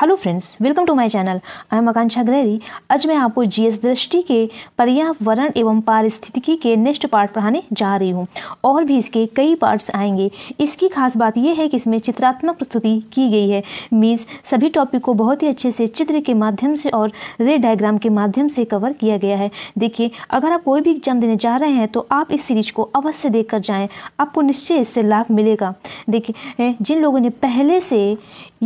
hello friends welcome to my channel I am Akanksha Grahari आज मैं आपको जीएस दृष्टि के पर्यावरण एवं पारिस्थितिकी के नेक्स्ट पार्ट पढ़ाने जा रही हूँ और भी इसके कई पार्ट्स आएंगे इसकी खास बात यह है कि इसमें चित्रात्मक प्रस्तुति की गई है मीन्स सभी टॉपिक को बहुत ही अच्छे से चित्र के माध्यम से और रेड डायग्राम के माध्यम से कवर किया गया है देखिए अगर आप कोई भी एग्जाम देने जा रहे हैं तो आप इस सीरीज को अवश्य देख कर जाएँ आपको निश्चय इससे लाभ मिलेगा देखिए जिन लोगों ने पहले से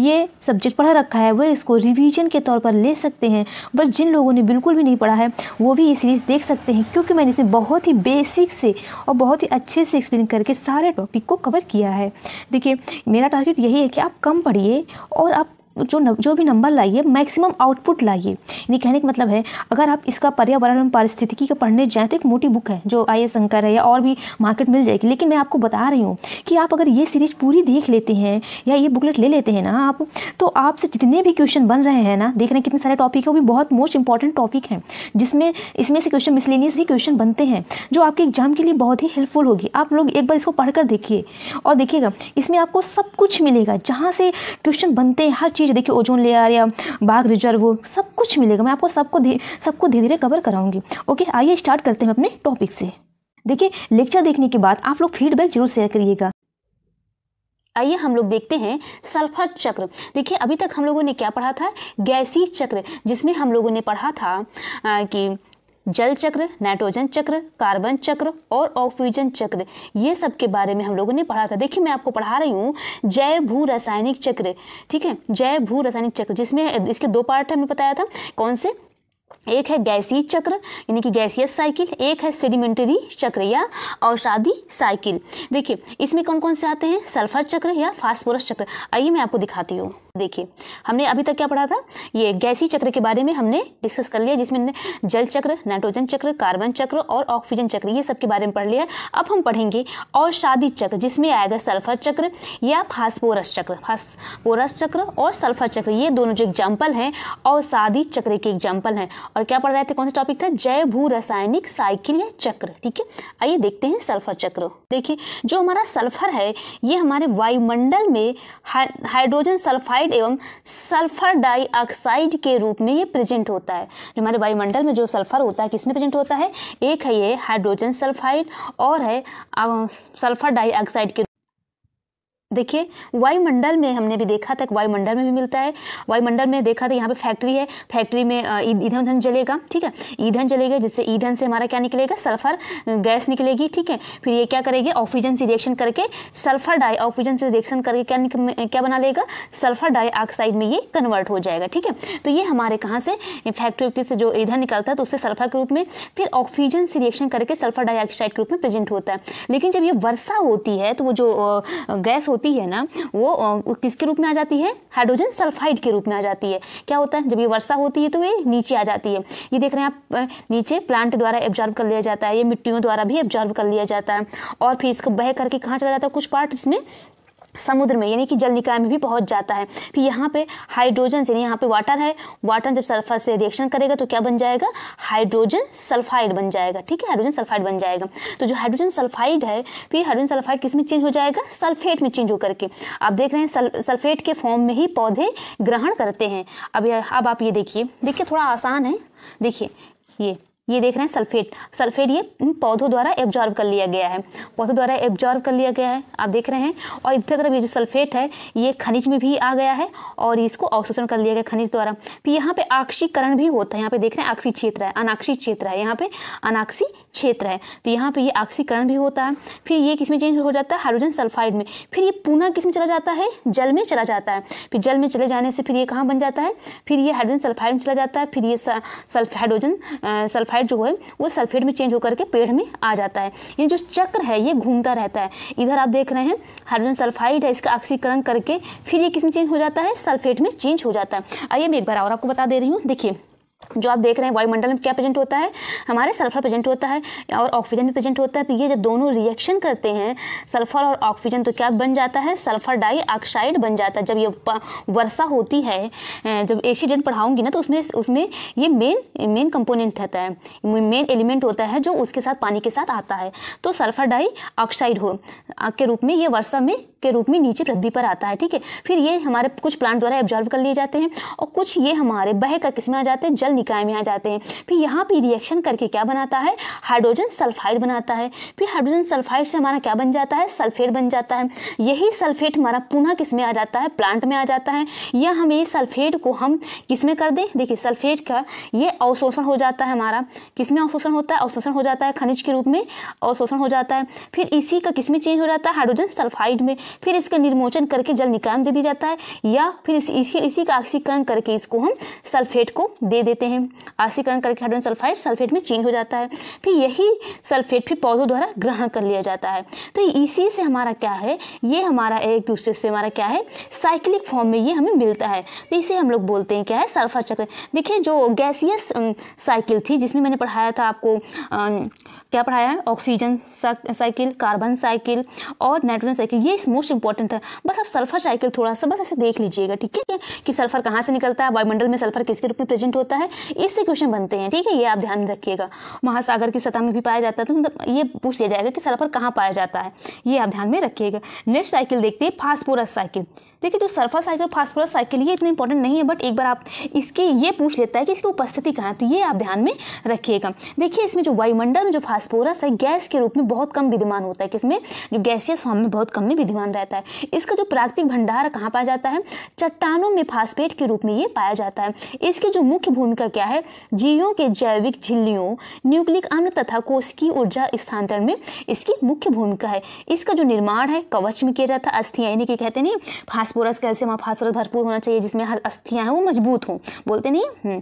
ये सब्जेक्ट पढ़ा रखा है वह इसको रिवीजन के तौर पर ले सकते हैं बस जिन लोगों ने बिल्कुल भी नहीं पढ़ा है वो भी ये सीरीज़ देख सकते हैं क्योंकि मैंने इसमें बहुत ही बेसिक से और बहुत ही अच्छे से एक्सप्लेन करके सारे टॉपिक को कवर किया है देखिए मेरा टारगेट यही है कि आप कम पढ़िए और आप जो न, जो भी नंबर लाइए मैक्सिमम आउटपुट लाइए यानी कहने का मतलब है अगर आप इसका पर्यावरण एवं पारिस्थितिकी का पढ़ने जाएँ तो एक मोटी बुक है जो आई एस शंकर है या और भी मार्केट मिल जाएगी लेकिन मैं आपको बता रही हूँ कि आप अगर ये सीरीज पूरी देख लेते हैं या ये बुकलेट ले लेते हैं ना आप तो आपसे जितने भी क्वेश्चन बन रहे हैं ना देख रहे हैं कितने सारे टॉपिक है वो भी बहुत मोस्ट इंपॉर्टेंट टॉपिक हैं जिसमें इसमें से क्वेश्चन मिसलेनियस भी क्वेश्चन बनते हैं जो आपके एग्जाम के लिए बहुत ही हेल्पफुल होगी आप लोग एक बार इसको पढ़कर देखिए और देखिएगा इसमें आपको सब कुछ मिलेगा जहाँ से क्वेश्चन बनते हैं हर चीज़ चीज़ देखिए ओजोन लेयर या बाघ रिजर्व सब कुछ मिलेगा मैं आपको सबको सबको धीरे धीरे कवर कराऊंगी ओके आइए स्टार्ट करते हैं अपने टॉपिक से देखिए लेक्चर देखने के बाद आप लोग फीडबैक जरूर शेयर करिएगा आइए हम लोग देखते हैं सल्फर चक्र देखिए अभी तक हम लोगों ने क्या पढ़ा था गैसी चक्र जिसमें हम लोगों ने पढ़ा था आ, कि जल चक्र नाइट्रोजन चक्र कार्बन चक्र और ऑक्सीजन चक्र ये सब के बारे में हम लोगों ने पढ़ा था देखिए मैं आपको पढ़ा रही हूँ जय भू रासायनिक चक्र ठीक है जय भू रासायनिक चक्र जिसमें इसके दो पार्ट हमने बताया था कौन से एक है गैसीय चक्र यानी कि गैसियस साइकिल एक है सेडिमेंटरी चक्र या औषादी साइकिल देखिए इसमें कौन कौन से आते हैं सल्फर चक्र या फास्फोरस चक्र आइए मैं आपको दिखाती हूँ देखिए हमने अभी तक क्या पढ़ा था ये गैसी चक्र के बारे में हमने डिस्कस कर लिया जिसमें जल चक्र नाइट्रोजन चक्र कार्बन चक्र और ऑक्सीजन चक्र ये सब के बारे में पढ़ लिया अब हम पढ़ेंगे और शादी चक्र जिसमें आएगा सल्फर चक्र या फास्पोरस चक्र फास्पोरस चक्र और सल्फर चक्र ये दोनों जो एग्जाम्पल हैं और शादी चक्र के एग्जाम्पल हैं और क्या पढ़ रहे थे कौन सा टॉपिक था जय भू रासायनिक साइकिल या चक्र ठीक है आइए देखते हैं सल्फर चक्र देखिए जो हमारा सल्फर है ये हमारे वायुमंडल में हाइड्रोजन सल्फाइड ऑक्साइड एवं सल्फर डाइऑक्साइड के रूप में ये प्रेजेंट होता है जो हमारे वायुमंडल में जो सल्फर होता है किसमें प्रेजेंट होता है एक है ये हाइड्रोजन सल्फाइड और है सल्फर डाइऑक्साइड के देखिए वायुमंडल में हमने भी देखा था वायुमंडल में भी मिलता है वायुमंडल में देखा था तो यहाँ पे फैक्ट्री है फैक्ट्री में ईंधन उधन जलेगा ठीक है ईंधन जलेगा जिससे ईंधन से हमारा क्या निकलेगा सल्फर गैस निकलेगी ठीक है फिर ये क्या करेगी ऑक्सीजन से रिएक्शन करके सल्फर डाई ऑक्सीजन से रिएक्शन करके क्या क्या बना लेगा सल्फर डाई में ये कन्वर्ट हो जाएगा ठीक है तो ये हमारे कहाँ से फैक्ट्री से जो ईंधन निकलता है तो उससे सल्फर के रूप में फिर ऑक्सीजन से रिएक्शन करके सल्फर डाईऑक्साइड के रूप में प्रेजेंट होता है लेकिन जब ये वर्षा होती है तो वो जो गैस होती है ना वो किसके रूप में आ जाती है हाइड्रोजन सल्फाइड के रूप में आ जाती है क्या होता है जब ये वर्षा होती है तो ये नीचे आ जाती है ये देख रहे हैं आप नीचे प्लांट द्वारा एब्जॉर्व कर लिया जाता है ये मिट्टियों द्वारा भी एब्जॉर्व कर लिया जाता है और फिर इसको बह करके कहाँ चला जाता है कुछ पार्ट इसमें समुद्र में यानी कि जल निकाय में भी पहुंच जाता है फिर यहाँ पे हाइड्रोजन यानी यहाँ पे वाटर है वाटर जब सल्फर से रिएक्शन करेगा तो क्या बन जाएगा हाइड्रोजन सल्फाइड बन जाएगा ठीक है हाइड्रोजन सल्फाइड बन जाएगा तो जो हाइड्रोजन सल्फाइड है फिर हाइड्रोजन सल्फाइड किस में चेंज हो जाएगा सल्फेट में चेंज होकर के आप देख रहे हैं सल, सल्फेट के फॉर्म में ही पौधे ग्रहण करते हैं अब अब आप ये देखिए देखिए थोड़ा आसान है देखिए ये ये देख रहे हैं सल्फेट सल्फेट ये इन पौधों द्वारा एब्जॉर्व कर लिया गया है पौधों द्वारा एब्जॉर्व कर लिया गया है आप देख रहे हैं और इधर तरफ ये जो सल्फेट है ये खनिज में भी आ गया है और इसको अवशोषण कर लिया गया खनिज द्वारा फिर यहाँ पे आक्षीकरण भी होता है यहाँ पे देख रहे हैं आक्षी क्षेत्र है अनाक्षी क्षेत्र है यहाँ पे अनाक्षी क्षेत्र है तो यहाँ पे ये आक्षीकरण भी होता है फिर ये किस में चेंज हो जाता है हाइड्रोजन सल्फाइड में फिर ये पुनः किस में चला जाता है जल में चला जाता है फिर जल में चले जाने से फिर ये कहाँ बन जाता है फिर ये हाइड्रोजन सल्फाइड में चला जाता है फिर ये सल्फ हाइड्रोजन सल्फाइड सल्फाइड जो है वो सल्फेट में चेंज होकर के पेड़ में आ जाता है ये जो चक्र है ये घूमता रहता है इधर आप देख रहे हैं हाइड्रोजन सल्फाइड है इसका ऑक्सीकरण करके फिर ये किसमें चेंज हो जाता है सल्फेट में चेंज हो जाता है आइए मैं एक बार और आपको बता दे रही हूँ देखिए जो आप देख रहे हैं वायुमंडल में क्या प्रेजेंट होता है हमारे सल्फर प्रेजेंट होता है और ऑक्सीजन भी प्रेजेंट होता है तो ये जब दोनों रिएक्शन करते हैं सल्फर और ऑक्सीजन तो क्या बन जाता है सल्फर डाईऑक्साइड बन जाता है जब ये वर्षा होती है जब एशिडेंट पढ़ाऊंगी ना तो उसमें उसमें ये मेन मेन कंपोनेंट रहता है मेन एलिमेंट होता है जो उसके साथ पानी के साथ आता है तो सल्फर डाईऑक्साइड हो के रूप में ये वर्षा में के रूप में नीचे पृथ्वी पर आता है ठीक है फिर ये हमारे कुछ प्लांट द्वारा एब्जॉर्व कर लिए जाते हैं और कुछ ये हमारे बह कर में आ जाते हैं जल निकाय में आ जाते हैं फिर यहाँ पर रिएक्शन करके क्या बनाता है हाइड्रोजन सल्फाइड बनाता है फिर हाइड्रोजन सल्फाइड से हमारा क्या बन जाता है सल्फेट बन जाता है यही सल्फेट हमारा पुनः किस में आ जाता है प्लांट में आ जाता है या हम ये सल्फेट को हम किस में कर दें देखिए सल्फेट का ये अवशोषण हो जाता है हमारा किस में अवशोषण होता है अवशोषण हो जाता है खनिज के रूप में अवशोषण हो जाता है फिर इसी का किस में चेंज हो जाता है हाइड्रोजन सल्फाइड में फिर इसका निर्मोचन करके जल निकाल दे दिया जाता है या फिर इस, इसी इसी का ऑक्सीकरण करके इसको हम सल्फेट को दे देते हैं ऑक्सीकरण करके हाइड्रोजन सल्फाइड सल्फेट में चेंज हो जाता है फिर यही सल्फेट फिर पौधों द्वारा ग्रहण कर लिया जाता है तो इसी से हमारा क्या है ये हमारा एक दूसरे से हमारा क्या है साइक्लिक फॉर्म में ये हमें मिलता है तो इसे हम लोग बोलते हैं क्या है सल्फा चक्र देखिए जो गैसियस साइकिल थी जिसमें मैंने पढ़ाया था आपको क्या पढ़ाया है ऑक्सीजन साइकिल कार्बन साइकिल और नाइट्रोजन साइकिल ये मोस्ट इंपॉर्टेंट है बस आप सल्फर साइकिल थोड़ा सा बस ऐसे देख लीजिएगा ठीक है कि सल्फर कहाँ से निकलता है वायुमंडल में सल्फर किसके रूप में प्रेजेंट होता है इससे क्वेश्चन बनते हैं ठीक है ये आप ध्यान रखिएगा महासागर की सतह में भी पाया जाता है तो मतलब ये पूछ लिया जाएगा कि सल्फर कहाँ पाया जाता है ये आप ध्यान में रखिएगा नेक्स्ट साइकिल देखते हैं फास्पोरस साइकिल देखिए जो सरफा साइकिल फास्फोरस साइकिल ये इतने इंपॉर्टेंट नहीं है बट एक बार आप इसके ये पूछ लेता है कि इसकी उपस्थिति कहाँ है तो ये आप ध्यान में रखिएगा देखिए इसमें जो वायुमंडल में जो फास्फोरस है गैस के रूप में बहुत कम विद्यमान होता है इसमें जो गैसियस फॉर्म में बहुत कम में विद्यमान रहता है इसका जो प्राकृतिक भंडार कहाँ पाया जाता है चट्टानों में फास्फेट के रूप में ये पाया जाता है इसकी जो मुख्य भूमिका क्या है जीवों के जैविक झिल्लियों न्यूक्लिक अम्ल तथा की ऊर्जा स्थानांतरण में इसकी मुख्य भूमिका है इसका जो निर्माण है कवच में किया जाता है अस्थियाँ यानी कि कहते नहीं फास्फोरस कैल्शियम और फास्फोरस भरपूर होना चाहिए जिसमें अस्थियाँ हैं वो मजबूत हों बोलते नहीं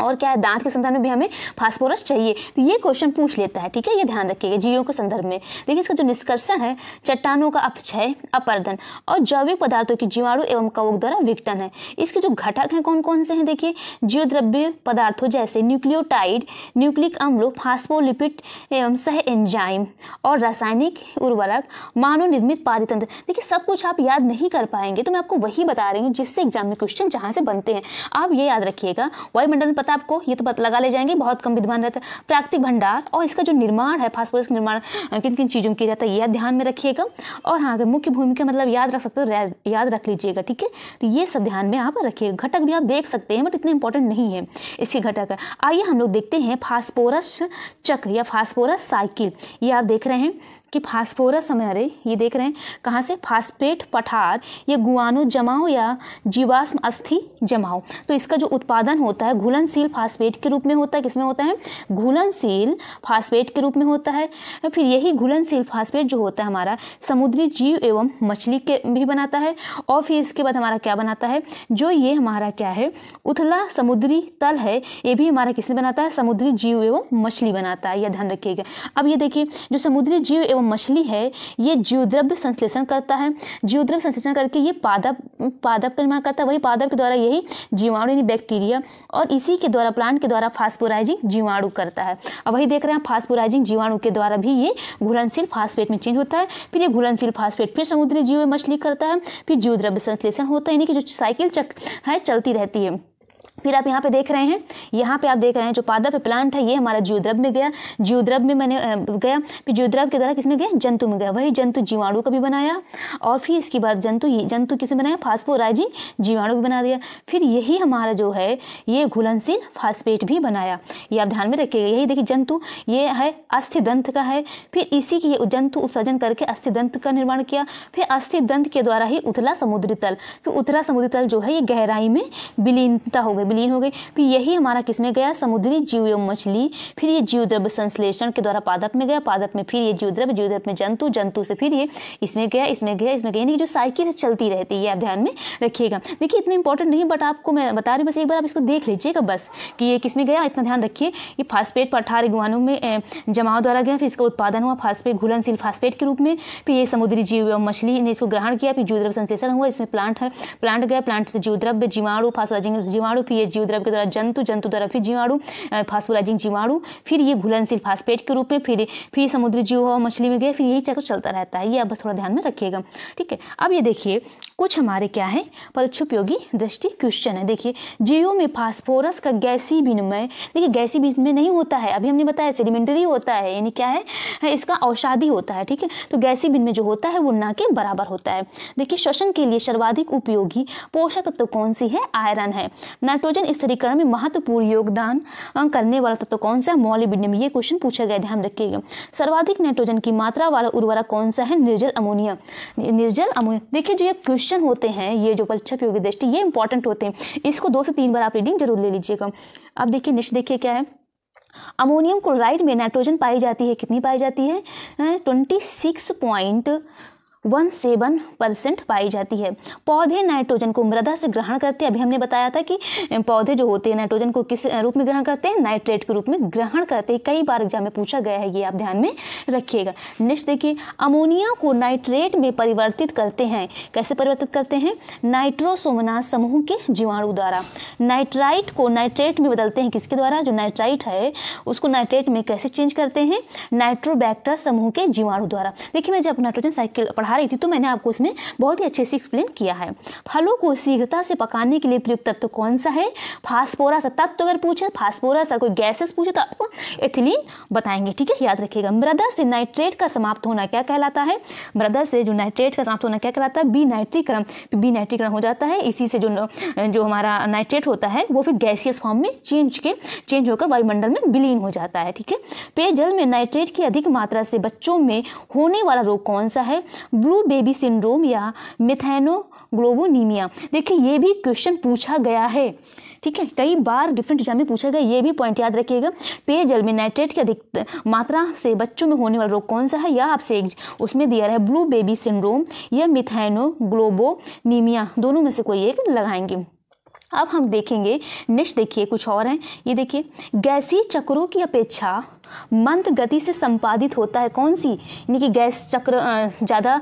और क्या है दांत के संदर्भ में भी हमें फास्फोरस चाहिए तो ये क्वेश्चन पूछ लेता है ठीक है ये ध्यान रखिएगा जीवों के संदर्भ में देखिए इसका जो निष्कर्षण है चट्टानों का अपचय अपर्दन और जैविक पदार्थों की जीवाणु एवं कवक द्वारा विघटन है इसके जो घटक हैं कौन कौन से हैं देखिए जीवद्रव्य पदार्थों जैसे न्यूक्लियोटाइड न्यूक्लिक अम्ल फास्फोलिपिड एवं सह एंजाइम और रासायनिक उर्वरक मानव निर्मित पारितंत्र देखिए सब कुछ आप याद नहीं कर पाएंगे तो मैं आपको वही बता रही हूँ जिससे एग्जाम में क्वेश्चन जहाँ से बनते हैं आप ये याद रखिएगा वायुमंडल पता आपको ये तो पता लगा ले जाएंगे बहुत कम विद्वान रहता है प्राकृतिक भंडार और इसका जो निर्माण है फास्फोरस का निर्माण किन किन चीज़ों में किया जाता है यह ध्यान में रखिएगा और हाँ अगर मुख्य भूमिका मतलब याद रख सकते हो याद रख लीजिएगा ठीक है तो ये सब ध्यान में आप रखिएगा घटक भी आप देख सकते हैं बट इतने इंपॉर्टेंट नहीं है इसके घटक आइए हम लोग देखते हैं फास्फोरस चक्र या फास्फोरस साइकिल ये आप देख रहे हैं कि फास्फोरस हमारे ये देख रहे हैं कहाँ से फास्फेट पठार ये गुआनो जमाओ या जीवाश्म अस्थि जमाओ तो इसका जो उत्पादन होता है घुलनशील फास्फेट के रूप में होता है किसमें होता है घुलनशील फास्फेट के रूप में होता है फिर यही घुलनशील फास्फेट जो होता है हमारा समुद्री जीव एवं मछली के भी बनाता है और फिर इसके बाद हमारा क्या बनाता है जो ये हमारा क्या है उथला समुद्री तल है ये भी हमारा किसने बनाता है समुद्री जीव एवं मछली बनाता है यह ध्यान रखिएगा अब ये देखिए जो समुद्री जीव वो मछली है ये जीवद्रव्य संश्लेषण करता है जीवद्रव्य संश्लेषण करके ये पादप पादप का निर्माण करता है वही पादप के द्वारा यही जीवाणु यानी बैक्टीरिया और इसी के द्वारा प्लांट के द्वारा फास्पोराइजिंग जीवाणु करता है अब वही देख रहे हैं फास्पोराइजिंग जीवाणु के द्वारा भी ये घुलनशील फास्फेट में चेंज होता है फिर ये घुलनशील फास्फेट फिर समुद्री जीव मछली करता है फिर जीवद्रव्य संश्लेषण होता है यानी कि जो साइकिल चक्र है चलती रहती है फिर आप यहाँ पे देख रहे हैं यहाँ पे आप देख रहे हैं जो पादप है प्लांट है ये हमारा जीवद्रव में गया जीवद्रव में मैंने गया फिर जीवद्रव के द्वारा किसमें गया जंतु में गया वही जंतु जीवाणु का भी बनाया और फिर इसके बाद जंतु जंतु किसमें बनाया फास्फोराइजिन जीवाणु भी बना दिया फिर यही हमारा जो है ये घुलनशील फास्फेट भी बनाया ये आप ध्यान में रखिएगा यही देखिए जंतु ये है अस्थि दंत का है फिर इसी की जंतु उत्सर्जन करके अस्थि दंत का निर्माण किया फिर अस्थि दंत के द्वारा ही उथला समुद्री तल फिर उथला समुद्री तल जो है ये गहराई में विलीनता हो गई विलीन हो गई फिर यही हमारा किस में गया समुद्री जीव एवं मछली फिर ये जीव द्रव्य संश्लेषण के द्वारा पादप में गया पादप में फिर ये जीव द्रव्य जीव द्रव्य में जंतु जंतु से फिर ये इसमें गया इसमें गया इसमें गया यानी जो साइकिल है चलती रहती है ये आप ध्यान में रखिएगा देखिए इतना इंपॉर्टेंट नहीं बट आपको मैं बता रही हूँ बस एक बार आप इसको देख लीजिएगा बस कि ये किस में गया इतना ध्यान रखिए ये फास्फेट पर अठारह गुहानों में जमाव द्वारा गया फिर इसका उत्पादन हुआ फास्फेट घुलनशील फास्फेट के रूप में फिर ये समुद्री जीव एवं मछली ने इसको ग्रहण किया फिर जीवद्रव्य संश्लेषण हुआ इसमें प्लांट है प्लांट गया प्लांट से जीवद्रव्य जीवाणु फास्फा जीवाणु फिर जीव द्रव के द्वारा जंतु जंतु द्वारा फिर जीवाणु फास्फोलाइजिंग जीवाणु फिर ये घुलनशील फास्फेट के रूप में फिर फिर समुद्री जीव और मछली में गए फिर यही चक्र चलता रहता है ये आप बस थोड़ा ध्यान में रखिएगा ठीक है अब ये देखिए कुछ हमारे क्या है परीक्षोपयोगी दृष्टि क्वेश्चन है देखिए जीवों में फास्फोरस का गैसी विनिमय देखिए गैसी बीज में नहीं होता है अभी हमने बताया सेडिमेंटरी होता है यानी क्या है इसका औषाधि होता है ठीक है तो गैसी बिन में जो होता है वो ना के बराबर होता है देखिए श्वसन के लिए सर्वाधिक उपयोगी पोषक तत्व तो कौन सी है आयरन है नाइट्रो नाइट्रोजन स्थिरीकरण में महत्वपूर्ण योगदान करने वाला तत्व तो कौन सा है मॉलिबिडियम ये क्वेश्चन पूछा गया ध्यान रखिएगा सर्वाधिक नाइट्रोजन की मात्रा वाला उर्वरक कौन सा है निर्जल अमोनिया निर्जल अमोनिया देखिए जो ये क्वेश्चन होते हैं ये जो परीक्षा प्रयोगी दृष्टि ये इंपॉर्टेंट होते हैं इसको दो से तीन बार आप रीडिंग जरूर ले लीजिएगा अब देखिए निश्चित देखिए क्या है अमोनियम क्लोराइड में नाइट्रोजन पाई जाती है कितनी पाई जाती है twenty six point one seven percent पाई जाती है पौधे नाइट्रोजन को मृदा से ग्रहण करते हैं अभी हमने बताया था कि पौधे जो होते हैं नाइट्रोजन को किस रूप में ग्रहण करते हैं नाइट्रेट के रूप में ग्रहण करते हैं कई बार एग्जाम में पूछा गया है ये आप ध्यान में रखिएगा नेक्स्ट देखिए अमोनिया को नाइट्रेट में परिवर्तित करते हैं कैसे परिवर्तित करते हैं नाइट्रोसोमना समूह के जीवाणु द्वारा नाइट्राइट को नाइट्रेट में बदलते हैं किसके द्वारा जो नाइट्राइट है उसको नाइट्रेट में कैसे चेंज करते हैं नाइट्रोबैक्टर समूह के जीवाणु द्वारा देखिए मैं जब नाइट्रोजन साइकिल पढ़ा बता रही थी तो मैंने आपको उसमें बहुत ही अच्छे से एक्सप्लेन किया है फलों को शीघ्रता से पकाने के लिए प्रयुक्त तत्व कौन सा है फास्फोरा सा तत्व अगर पूछे फास्फोरा सा कोई गैसेस पूछे तो आपको एथिलीन बताएंगे ठीक है याद रखिएगा मृदा से नाइट्रेट का समाप्त होना क्या कहलाता है मृदा से जो नाइट्रेट का समाप्त होना क्या कहलाता है बी नाइट्रीकरण बी नाइट्रीकरण हो जाता है इसी से जो जो हमारा नाइट्रेट होता है वो फिर गैसियस फॉर्म में चेंज के चेंज होकर वायुमंडल में विलीन हो जाता है ठीक है पेयजल में नाइट्रेट की अधिक मात्रा से बच्चों में होने वाला रोग कौन सा है ब्लू बेबी सिंड्रोम या मिथेनोग्लोबोनीमिया देखिए ये भी क्वेश्चन पूछा गया है ठीक है कई बार डिफरेंट एग्जाम में पूछा गया ये भी पॉइंट याद रखिएगा पेयजल में नाइट्रेट की अधिक मात्रा से बच्चों में होने वाला रोग कौन सा है या आपसे उसमें दिया रहा है ब्लू बेबी सिंड्रोम या मिथेनोग्लोबोनीमिया दोनों में से कोई एक लगाएंगे अब हम देखेंगे नेक्स्ट देखिए कुछ और हैं ये देखिए गैसी चक्रों की अपेक्षा मंद गति से संपादित होता है कौन सी यानी कि गैस चक्र ज़्यादा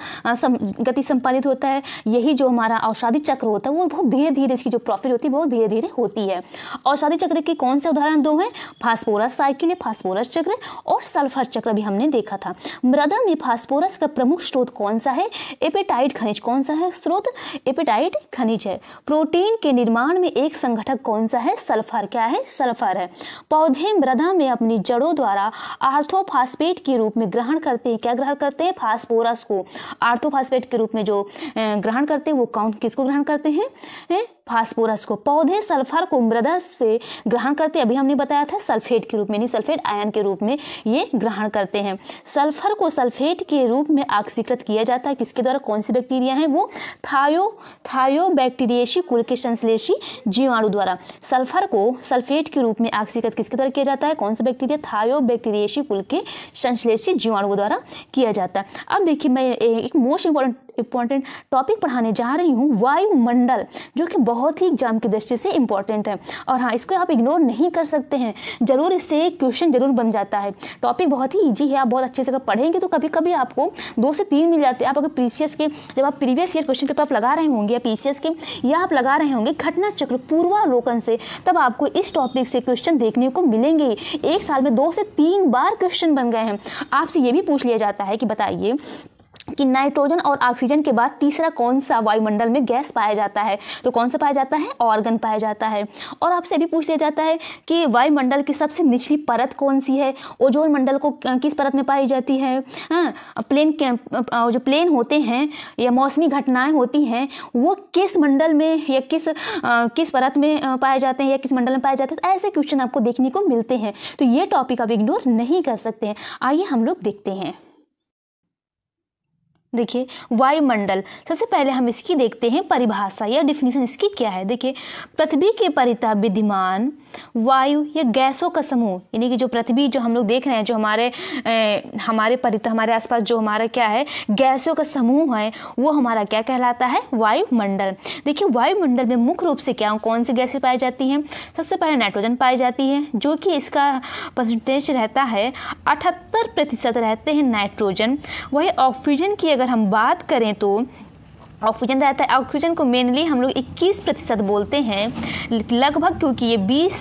गति संपादित होता है यही जो हमारा औषाधि चक्र होता है वो बहुत धीरे धीरे इसकी जो प्रॉफिट होती है बहुत धीरे धीरे होती है औषाधि चक्र के कौन से उदाहरण दो हैं फास्फोरस साइकिल है फास्फोरस चक्र और सल्फर चक्र भी हमने देखा था मृदा में फास्फोरस का प्रमुख स्रोत कौन सा है एपेटाइट खनिज कौन सा है स्रोत एपेटाइट खनिज है प्रोटीन के निर्माण में एक संगठक कौन सा है सल्फर क्या है सल्फर है पौधे मृदा में अपनी जड़ों द्वारा द्वारा आर्थोफास्फेट के रूप में ग्रहण करते हैं क्या ग्रहण करते हैं फास्फोरस को आर्थोफास्फेट के रूप में जो ग्रहण करते हैं वो काउंट किसको ग्रहण करते हैं फास्फोरस को पौधे सल्फर को मृदा से ग्रहण करते अभी हमने बताया था सल्फेट के रूप में नहीं सल्फेट आयन के रूप में ये ग्रहण करते हैं सल्फर को सल्फेट के रूप में आक्सीकृत किया जाता है किसके द्वारा कौन से बैक्टीरिया है वो थायो थायो बैक्टीरियशी कुल के संश्लेषी जीवाणु द्वारा सल्फर को सल्फेट के रूप में आक्सीकृत किसके द्वारा किया जाता है कौन सा बैक्टीरिया थायो बैक्टीरियशी कुल के संश्लेषी जीवाणु द्वारा किया जाता है अब देखिए मैं एक मोस्ट इंपॉर्टेंट इंपॉर्टेंट टॉपिक पढ़ाने जा रही हूँ वायुमंडल जो कि बहुत ही एग्जाम की दृष्टि से इंपॉर्टेंट है और हाँ इसको आप इग्नोर नहीं कर सकते हैं ज़रूर इससे क्वेश्चन ज़रूर बन जाता है टॉपिक बहुत ही ईजी है आप बहुत अच्छे से अगर पढ़ेंगे तो कभी कभी आपको दो से तीन मिल जाते हैं आप अगर पी के जब आप प्रीवियस ईयर क्वेश्चन पेपर आप लगा रहे होंगे या पी के या आप लगा रहे होंगे घटना चक्र पूर्वारोकन से तब आपको इस टॉपिक से क्वेश्चन देखने को मिलेंगे एक साल में दो से तीन बार क्वेश्चन बन गए हैं आपसे ये भी पूछ लिया जाता है कि बताइए कि नाइट्रोजन और ऑक्सीजन के बाद तीसरा कौन सा वायुमंडल में गैस पाया जाता है तो कौन सा पाया जाता है ऑर्गन पाया जाता है और आपसे भी पूछ लिया जाता है कि वायुमंडल की सबसे निचली परत कौन सी है ओजोन मंडल को किस परत में पाई जाती है हाँ, प्लेन जो प्लेन होते हैं या मौसमी घटनाएं होती हैं वो किस मंडल में या किस आ, किस परत में पाए जाते हैं या किस मंडल में पाए जाते हैं तो ऐसे क्वेश्चन आपको देखने को मिलते हैं तो ये टॉपिक आप इग्नोर नहीं कर सकते हैं आइए हम लोग देखते हैं देखिए वायुमंडल सबसे पहले हम इसकी देखते हैं परिभाषा या डिफिनेशन इसकी क्या है देखिए पृथ्वी के परिता विद्यमान वायु या गैसों का समूह यानी कि जो पृथ्वी जो हम लोग देख रहे हैं जो हमारे ए, हमारे परिता हमारे आसपास जो हमारा क्या है गैसों का समूह है वो हमारा क्या कहलाता है वायुमंडल देखिए वायुमंडल में मुख्य रूप से क्या कौन सी गैसें पाई जाती हैं सबसे पहले नाइट्रोजन पाई जाती है जो कि इसका परसेंटेज रहता है अठहत्तर प्रतिशत रहते हैं नाइट्रोजन वही ऑक्सीजन की अगर अगर हम बात करें तो ऑक्सीजन रहता है ऑक्सीजन को मेनली हम लोग 21 प्रतिशत बोलते हैं लगभग क्योंकि ये 20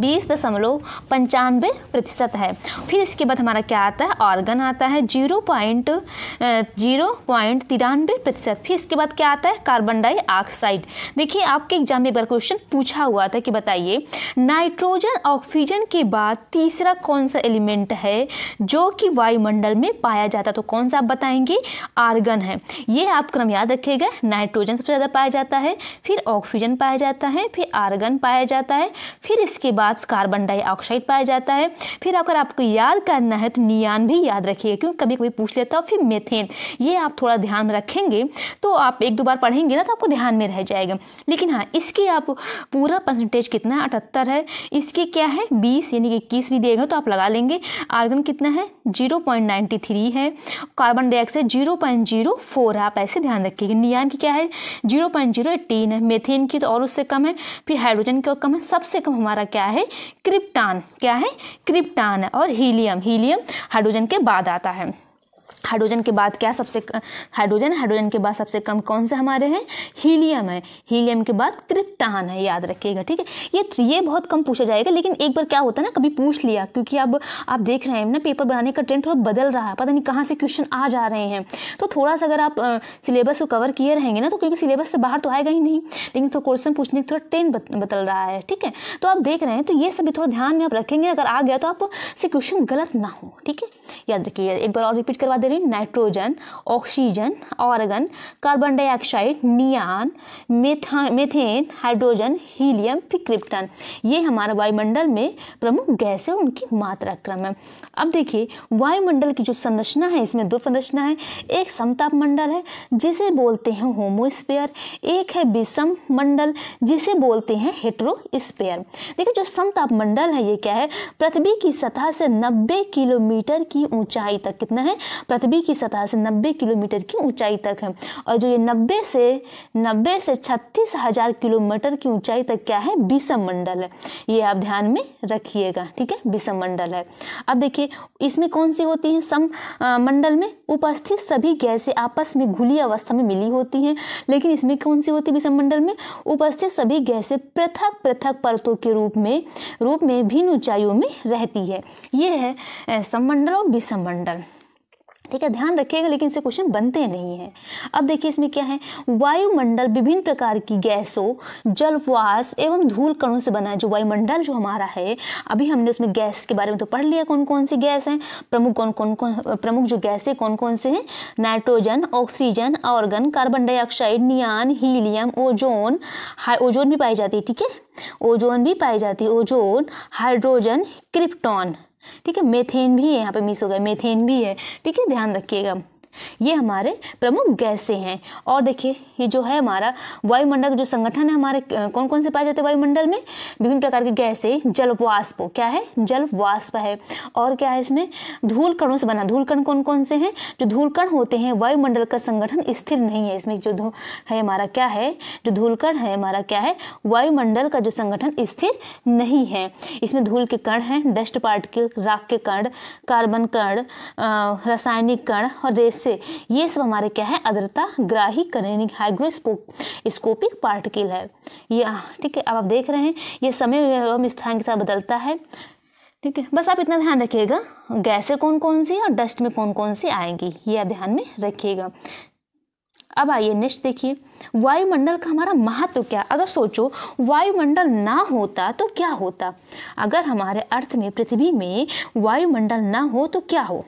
बीस दशमलव पंचानवे प्रतिशत है फिर इसके बाद हमारा क्या आता है ऑर्गन आता है जीरो पॉइंट जीरो पॉइंट तिरानवे प्रतिशत फिर इसके बाद क्या आता है कार्बन डाइऑक्साइड देखिए आपके एग्जाम में एक बार क्वेश्चन पूछा हुआ था कि बताइए नाइट्रोजन ऑक्सीजन के बाद तीसरा कौन सा एलिमेंट है जो कि वायुमंडल में पाया जाता तो कौन सा आप बताएंगे आर्गन है ये आप क्रम याद रखें ठीक है नाइट्रोजन सबसे ज़्यादा पाया जाता है फिर ऑक्सीजन पाया जाता है फिर आर्गन पाया जाता है फिर इसके बाद कार्बन डाइऑक्साइड पाया जाता है फिर अगर आपको याद करना है तो नियान भी याद रखिएगा क्योंकि कभी कभी पूछ लेता हो फिर मेथेन ये आप थोड़ा ध्यान में रखेंगे तो आप एक दो बार पढ़ेंगे ना तो आपको ध्यान में रह जाएगा लेकिन हाँ इसकी आप पूरा परसेंटेज कितना अठहत्तर है इसके क्या है बीस यानी कि इक्कीस भी देगा तो आप लगा लेंगे आर्गन कितना है जीरो है carbon dioxide zero point zero four आप ऐसे ध्यान रखिएगा नियान की क्या है जीरो पॉइंट जीरो एटीन है मेथेन की तो और उससे कम है फिर हाइड्रोजन की और कम है सबसे कम हमारा क्या है क्रिप्टान क्या है क्रिप्टान है और हीलियम हीलियम हाइड्रोजन के बाद आता है हाइड्रोजन के बाद क्या सबसे हाइड्रोजन हाइड्रोजन के बाद सबसे कम कौन से हमारे हैं हीलियम है हीलियम के बाद क्रिप्टान है याद रखिएगा ठीक है ये ये बहुत कम पूछा जाएगा लेकिन एक बार क्या होता है ना कभी पूछ लिया क्योंकि अब आप देख रहे हैं ना पेपर बनाने का ट्रेंड थोड़ा बदल रहा है पता नहीं कहाँ से क्वेश्चन आ जा रहे हैं तो थोड़ा सा अगर आप सिलेबस को कवर किए रहेंगे ना तो क्योंकि सिलेबस से बाहर तो आएगा ही नहीं लेकिन तो क्वेश्चन पूछने का थोड़ा ट्रेंड बदल रहा है ठीक है तो आप देख रहे हैं तो ये सभी थोड़ा ध्यान में आप रखेंगे अगर आ गया तो आप से क्वेश्चन गलत ना हो ठीक है याद रखिए एक बार और रिपीट करवा दे गैदरिन nitrogen oxygen argon carbon dioxide neon meth methane hydrogen helium फिर क्रिप्टन ये हमारा वायुमंडल में प्रमुख गैस है उनकी मात्रा क्रम है अब देखिए वायुमंडल की जो संरचना है इसमें दो संरचना है एक समताप मंडल है जिसे बोलते हैं होमोस्पेयर एक है विषम मंडल जिसे बोलते हैं हेट्रोस्पेयर देखिए जो समताप मंडल है ये क्या है पृथ्वी की सतह से नब्बे किलोमीटर की ऊंचाई तक कितना है पृथ्वी की सतह से 90 किलोमीटर की ऊंचाई तक है और जो ये 90 से 90 से छत्तीस हजार किलोमीटर की ऊंचाई तक क्या है विषम मंडल है ये आप ध्यान में रखिएगा ठीक है विषम मंडल है अब देखिए इसमें कौन सी होती है सम आ, मंडल में उपस्थित सभी गैसें आपस में घुली अवस्था में मिली होती हैं लेकिन इसमें कौन सी होती है विषम मंडल में उपस्थित सभी गैसें पृथक पृथक परतों के रूप में रूप में भिन्न ऊंचाइयों में रहती है ये है समंडल और मंडल ठीक है ध्यान रखिएगा लेकिन इससे क्वेश्चन बनते नहीं हैं अब देखिए इसमें क्या है वायुमंडल विभिन्न प्रकार की गैसों जल एवं धूल कणों से बना है जो वायुमंडल जो हमारा है अभी हमने उसमें गैस के बारे में तो पढ़ लिया कौन कौन सी गैस हैं प्रमुख कौन कौन कौन प्रमुख जो गैसें कौन कौन से हैं nitrogen oxygen argon carbon dioxide neon helium ozone high ozone भी पाई जाती है ठीक है ओजोन भी पाई जाती है ओजोन हाइड्रोजन क्रिप्टॉन ठीक है मेथेन भी है यहाँ पे मिस हो गया मेथेन भी है ठीक है ध्यान रखिएगा ये हमारे प्रमुख गैसें हैं और देखिए ये जो है हमारा वायुमंडल जो संगठन है हमारे कौन कौन से पाए जाते हैं वायुमंडल में विभिन्न प्रकार के गैसें जल वाष्प क्या है जल वाष्प है और क्या है इसमें धूल कणों से बना धूल कण कौन कौन से हैं जो धूल कण होते हैं वायुमंडल का संगठन स्थिर नहीं है इसमें जो है हमारा क्या है जो धूल कण है हमारा क्या है वायुमंडल का जो संगठन स्थिर नहीं है इसमें धूल के कण हैं डस्ट पार्टिकल राख के कण कार्बन कण रासायनिक कण और रेस से ये सब हमारे क्या है आर्द्रता ग्राही कनेनिक हाइग्रोस्कोपिक पार्टिकल है यह हाँ, ठीक है अब आप देख रहे हैं ये समय एवं स्थान के साथ बदलता है ठीक है बस आप इतना ध्यान रखिएगा गैसें कौन कौन सी और डस्ट में कौन कौन सी आएंगी ये आप ध्यान में रखिएगा अब आइए नेक्स्ट देखिए वायुमंडल का हमारा महत्व तो क्या अगर सोचो वायुमंडल ना होता तो क्या होता अगर हमारे अर्थ में पृथ्वी में वायुमंडल ना हो तो क्या हो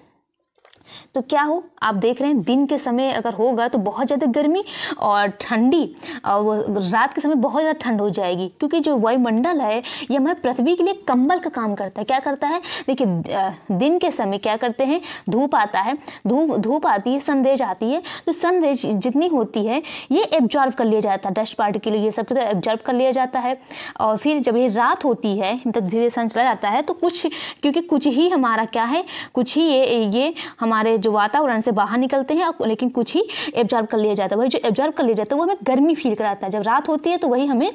तो क्या हो आप देख रहे हैं दिन के समय अगर होगा तो बहुत ज़्यादा गर्मी और ठंडी और रात के समय बहुत ज़्यादा ठंड हो जाएगी क्योंकि जो वायुमंडल है ये हमारे पृथ्वी के लिए कंबल का काम करता है क्या करता है देखिए दिन के समय क्या करते हैं धूप आता है धूप धूप आती है संदेश आती है तो संदेश जितनी होती है ये एब्जॉर्व कर लिया जाता है डस्ट पार्टिकल ये सब तो एब्जॉर्व कर लिया जाता है और फिर जब ये रात होती है मतलब धीरे सन चला जाता है तो कुछ क्योंकि कुछ ही हमारा क्या है कुछ ही ये ये हमारा हमारे जो वातावरण से बाहर निकलते हैं लेकिन कुछ ही एब्जॉर्ब कर लिया जाता है वही जो एब्जॉर्ब कर लिया जाता है वो हमें गर्मी फील कराता है जब रात होती है तो वही हमें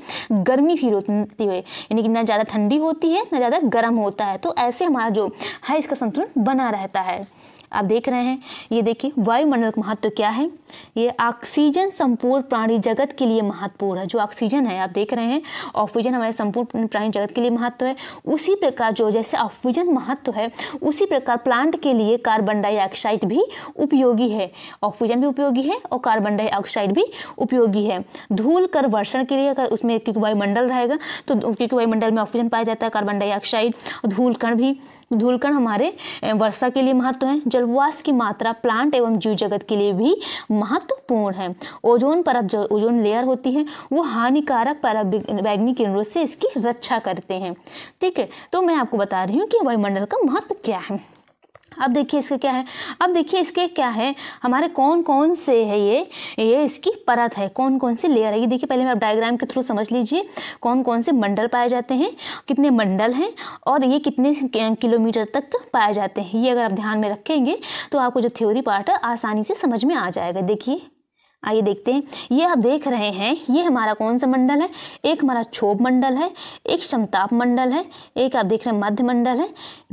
गर्मी फील होती है यानी कि ना ज़्यादा ठंडी होती है ना ज़्यादा गर्म होता है तो ऐसे हमारा जो है इसका संतुलन बना रहता है आप देख रहे हैं ये देखिए वायुमंडल का महत्व क्या है ये ऑक्सीजन संपूर्ण प्राणी जगत के लिए महत्वपूर्ण है जो ऑक्सीजन है आप देख रहे हैं ऑक्सीजन हमारे संपूर्ण प्राणी जगत के लिए महत्व है उसी प्रकार जो जैसे ऑक्सीजन महत्व है उसी प्रकार प्लांट के लिए कार्बन डाइऑक्साइड भी उपयोगी है ऑक्सीजन भी उपयोगी है और कार्बन डाइऑक्साइड भी उपयोगी है धूल कर वर्षण के लिए अगर उसमें क्योंकि वायुमंडल रहेगा तो क्योंकि वायुमंडल में ऑक्सीजन पाया जाता है कार्बन डाइऑक्साइड धूल कण भी धूलकण हमारे वर्षा के लिए महत्व है जलवास की मात्रा प्लांट एवं जीव जगत के लिए भी महत्वपूर्ण है ओजोन परत जो ओजोन लेयर होती है वो हानिकारक पराबैग्नि किरणों से इसकी रक्षा करते हैं ठीक है तो मैं आपको बता रही हूँ कि वायुमंडल का महत्व क्या है अब देखिए इसका क्या है अब देखिए इसके क्या है हमारे कौन कौन से है ये ये इसकी परत है कौन कौन सी लेयर है ये देखिए पहले मैं आप डायग्राम के थ्रू समझ लीजिए कौन कौन से मंडल पाए जाते हैं कितने मंडल हैं और ये कितने किलोमीटर तक पाए जाते हैं ये अगर आप ध्यान में रखेंगे तो आपको जो थ्योरी पार्ट है आसानी से समझ में आ जाएगा देखिए आइए देखते हैं ये आप देख रहे हैं ये हमारा कौन सा मंडल है एक हमारा क्षोभ मंडल है एक समताप मंडल है एक आप देख रहे हैं मध्य मंडल है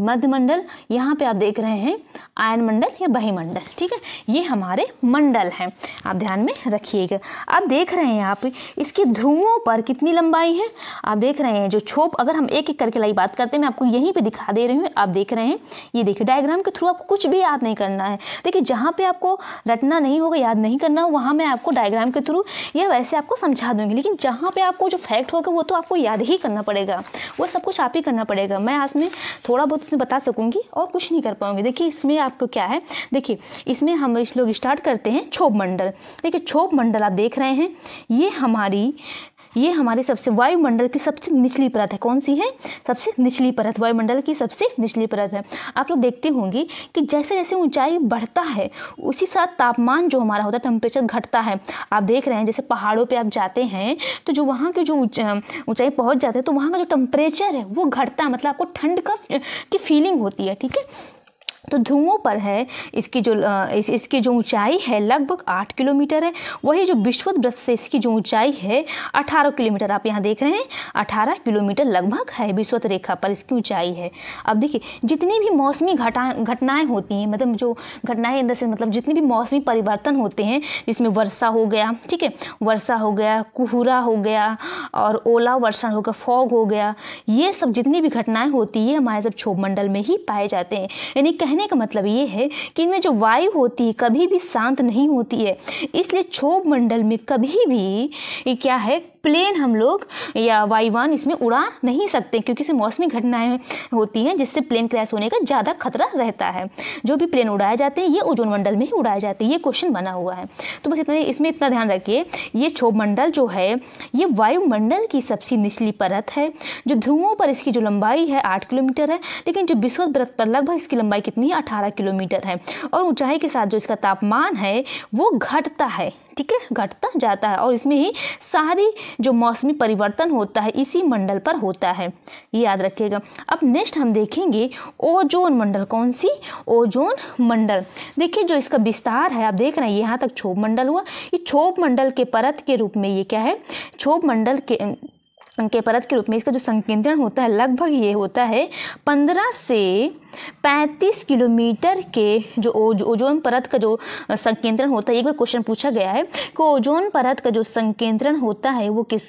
मध्य मंडल यहाँ पे आप देख रहे हैं आयन मंडल या बही मंडल ठीक है ये हमारे मंडल हैं आप ध्यान में रखिएगा आप देख रहे हैं आप इसके ध्रुवों पर कितनी लंबाई है आप देख रहे हैं जो क्षोभ अगर हम एक एक करके लाई बात करते हैं मैं आपको यहीं पर दिखा दे रही हूँ आप देख रहे हैं ये देखिए डायग्राम के थ्रू आपको कुछ भी याद नहीं करना है देखिए जहाँ पर आपको रटना नहीं होगा याद नहीं करना वहाँ में मैं आपको डायग्राम के थ्रू या वैसे आपको समझा दूंगी लेकिन जहाँ पे आपको जो फैक्ट होगा वो तो आपको याद ही करना पड़ेगा वो सब कुछ आप ही करना पड़ेगा मैं आज में थोड़ा बहुत उसमें बता सकूँगी और कुछ नहीं कर पाऊँगी देखिए इसमें आपको क्या है देखिए इसमें हम इस लोग स्टार्ट करते हैं क्षोभ मंडल देखिए क्षोभ मंडल आप देख रहे हैं ये हमारी ये हमारी सबसे वायुमंडल की सबसे निचली परत है कौन सी है सबसे निचली परत वायुमंडल की सबसे निचली परत है आप लोग देखते होंगे कि जैसे जैसे ऊंचाई बढ़ता है उसी साथ तापमान जो हमारा होता है टेम्परेचर घटता है आप देख रहे हैं जैसे पहाड़ों पर आप जाते हैं तो जो वहाँ की जो ऊँचाई पहुँच जाते हैं तो वहाँ का जो टेम्परेचर है वो घटता है मतलब आपको ठंड का की फीलिंग होती है ठीक है तो ध्रुवों पर है इसकी जो इस, इसकी जो ऊंचाई है लगभग आठ किलोमीटर है वही जो विश्वत व्रत से इसकी जो ऊंचाई है अठारह किलोमीटर आप यहाँ देख रहे हैं अठारह किलोमीटर लगभग है विश्वत रेखा पर इसकी ऊंचाई है अब देखिए जितनी भी मौसमी घटा घटनाएँ होती हैं मतलब जो घटनाएँ अंदर से मतलब जितने भी मौसमी परिवर्तन होते हैं जिसमें वर्षा हो गया ठीक है वर्षा हो गया कुहरा हो गया और ओला वर्षा हो गया फॉग हो गया ये सब जितनी भी घटनाएँ होती है हमारे सब मंडल में ही पाए जाते हैं यानी कह कहने का मतलब ये है कि इनमें जो वायु होती है कभी भी शांत नहीं होती है इसलिए क्षोभ मंडल में कभी भी क्या है प्लेन हम लोग या वायुवान इसमें उड़ा नहीं सकते क्योंकि इसमें मौसमी घटनाएं होती हैं जिससे प्लेन क्रैश होने का ज़्यादा खतरा रहता है जो भी प्लेन उड़ाए जाते हैं ये ओजोन मंडल में ही उड़ाए जाते हैं ये क्वेश्चन बना हुआ है तो बस इतना इसमें इतना ध्यान रखिए ये मंडल जो है ये वायुमंडल की सबसे निचली परत है जो ध्रुवों पर इसकी जो लंबाई है आठ किलोमीटर है लेकिन जो विश्व व्रत पर लगभग इसकी लंबाई कितनी है अठारह किलोमीटर है और ऊंचाई के साथ जो इसका तापमान है वो घटता है ठीक है घटता जाता है और इसमें ही सारी जो मौसमी परिवर्तन होता है इसी मंडल पर होता है ये याद रखिएगा अब नेक्स्ट हम देखेंगे ओजोन मंडल कौन सी ओजोन मंडल देखिए जो इसका विस्तार है आप देख रहे हैं यहाँ तक क्षोभ मंडल हुआ ये क्षोभ मंडल के परत के रूप में ये क्या है क्षोभ मंडल के के परत के रूप में इसका जो संकेंद्रण होता है लगभग ये होता है पंद्रह से 35 किलोमीटर के जो ओजोन परत का जो संकेंद्रण होता है एक बार क्वेश्चन पूछा गया है कि ओजोन परत का जो संकेंद्रण होता है वो किस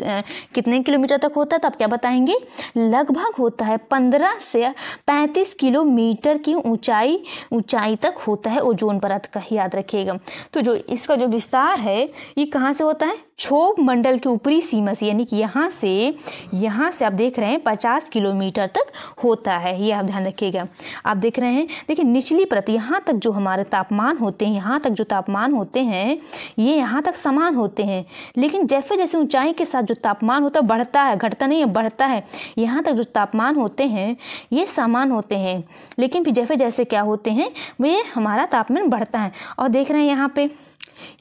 कितने किलोमीटर तक होता है तो आप क्या बताएंगे लगभग होता है 15 से 35 किलोमीटर की ऊंचाई ऊंचाई तक होता है ओजोन परत का याद रखिएगा तो जो इसका जो विस्तार है ये कहाँ से होता है क्षोभ मंडल के ऊपरी सीमा से यानी कि यहाँ से यहाँ से आप देख रहे हैं 50 किलोमीटर तक होता है ये आप ध्यान रखिएगा आप देख रहे हैं देखिए निचली प्रति यहाँ तक जो हमारे तापमान होते हैं यहाँ तक जो तापमान होते हैं ये यहाँ तक समान होते हैं लेकिन जैसे जैसे ऊंचाई के साथ जो तापमान होता है बढ़ता है घटता नहीं है बढ़ता है यहाँ तक जो तापमान होते हैं ये समान होते हैं लेकिन फिर जैसे जैसे क्या होते हैं वे हमारा तापमान बढ़ता है और देख रहे हैं यहाँ पर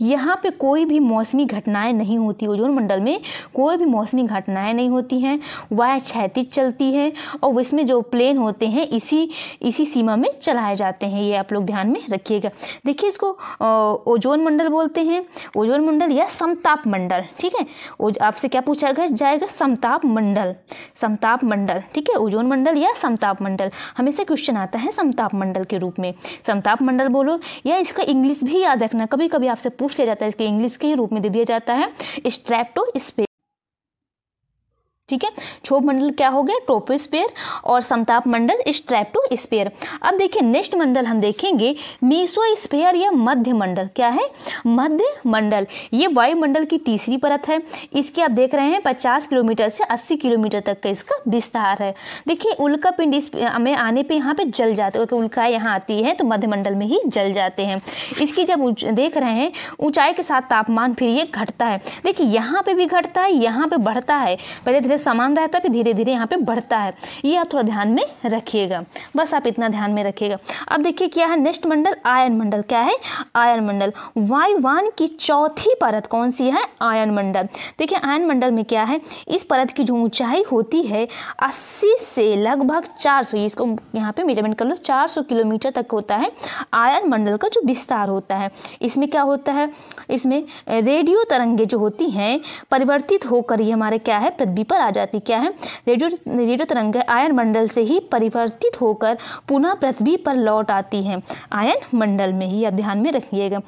यहाँ पे कोई भी मौसमी घटनाएं नहीं होती ओजोन मंडल में कोई भी मौसमी घटनाएं नहीं होती हैं वह क्षैतिज चलती है और इसमें जो प्लेन होते हैं इसी इसी सीमा में चलाए जाते हैं ये आप लोग ध्यान में रखिएगा देखिए इसको ओजोन मंडल बोलते हैं ओजोन मंडल या समताप मंडल ठीक है आपसे क्या पूछा गया जाएगा समताप मंडल समताप मंडल ठीक है ओजोन मंडल या समताप मंडल हमेशा क्वेश्चन आता है समताप मंडल के रूप में समताप मंडल बोलो या इसका इंग्लिश भी याद रखना कभी कभी आपसे पूछ लिया जाता है इसके इंग्लिश के ही रूप में दे दिया जाता है स्ट्रैप्टो ठीक है क्षोभ मंडल क्या हो गया ट्रोपोस्पेयर और समताप मंडल स्पेयर अब देखिए नेक्स्ट मंडल हम देखेंगे स्पेयर या मध्य मंडल क्या है मध्य मंडल ये वायुमंडल की तीसरी परत है इसके आप देख रहे हैं 50 किलोमीटर से 80 किलोमीटर तक का इसका विस्तार है देखिए उल्का पिंड हमें आने पे यहाँ पे जल जाते हैं उल्का यहाँ आती है तो मध्य मंडल में ही जल जाते हैं इसकी जब देख रहे हैं ऊंचाई के साथ तापमान फिर ये घटता है देखिए यहाँ पे भी घटता है यहाँ पे बढ़ता है पहले धीरे समान रहता है फिर धीरे धीरे यहाँ पे बढ़ता है ये आप थोड़ा ध्यान में रखिएगा बस आप इतना ध्यान में रखिएगा अब देखिए क्या है नेक्स्ट मंडल आयन मंडल क्या है आयन मंडल वाई वन की चौथी परत कौन सी है आयन मंडल देखिए आयन मंडल में क्या है इस परत की जो ऊंचाई होती है अस्सी से लगभग चार सौ इसको यहाँ पे मेजरमेंट कर लो चार किलोमीटर तक होता है आयन मंडल का जो विस्तार होता है इसमें क्या होता है इसमें रेडियो तरंगे जो होती हैं परिवर्तित होकर ये हमारे क्या है पृथ्वी पर आ जाती क्या है रेडियो रेडियो तरंग आयन मंडल से ही परिवर्तित होकर पुनः पृथ्वी पर लौट आती हैं आयन मंडल में ही अब ध्यान में रखिएगा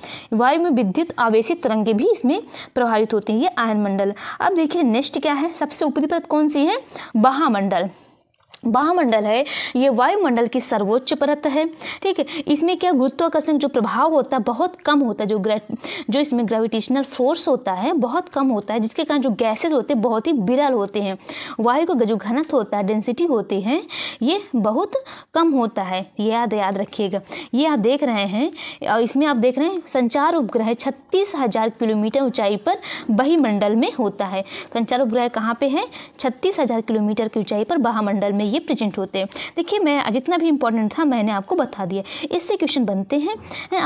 वायु में विद्युत आवेशित तरंगे भी इसमें प्रभावित होती हैं ये आयन मंडल अब देखिए नेक्स्ट क्या है सबसे ऊपरी परत कौन सी है बहामंडल वायुमंडल है ये वायुमंडल की सर्वोच्च परत है ठीक है इसमें क्या गुरुत्वाकर्षण जो प्रभाव होता है बहुत कम होता है जो ग्रे जो इसमें ग्रेविटेशनल फोर्स होता है बहुत कम होता है जिसके कारण जो गैसेज होते हैं बहुत ही विरल होते हैं वायु का जो घनत्व होता है डेंसिटी होती है ये बहुत कम होता है ये याद याद रखिएगा ये आप देख रहे हैं और इसमें आप देख रहे हैं संचार उपग्रह छत्तीस हज़ार किलोमीटर ऊंचाई पर वहीमंडल में होता है संचार उपग्रह कहाँ पर है छत्तीस हज़ार किलोमीटर की ऊँचाई पर बहामंडल में ये प्रेजेंट होते हैं देखिए मैं जितना भी इंपॉर्टेंट था मैंने आपको बता दिया इससे क्वेश्चन बनते हैं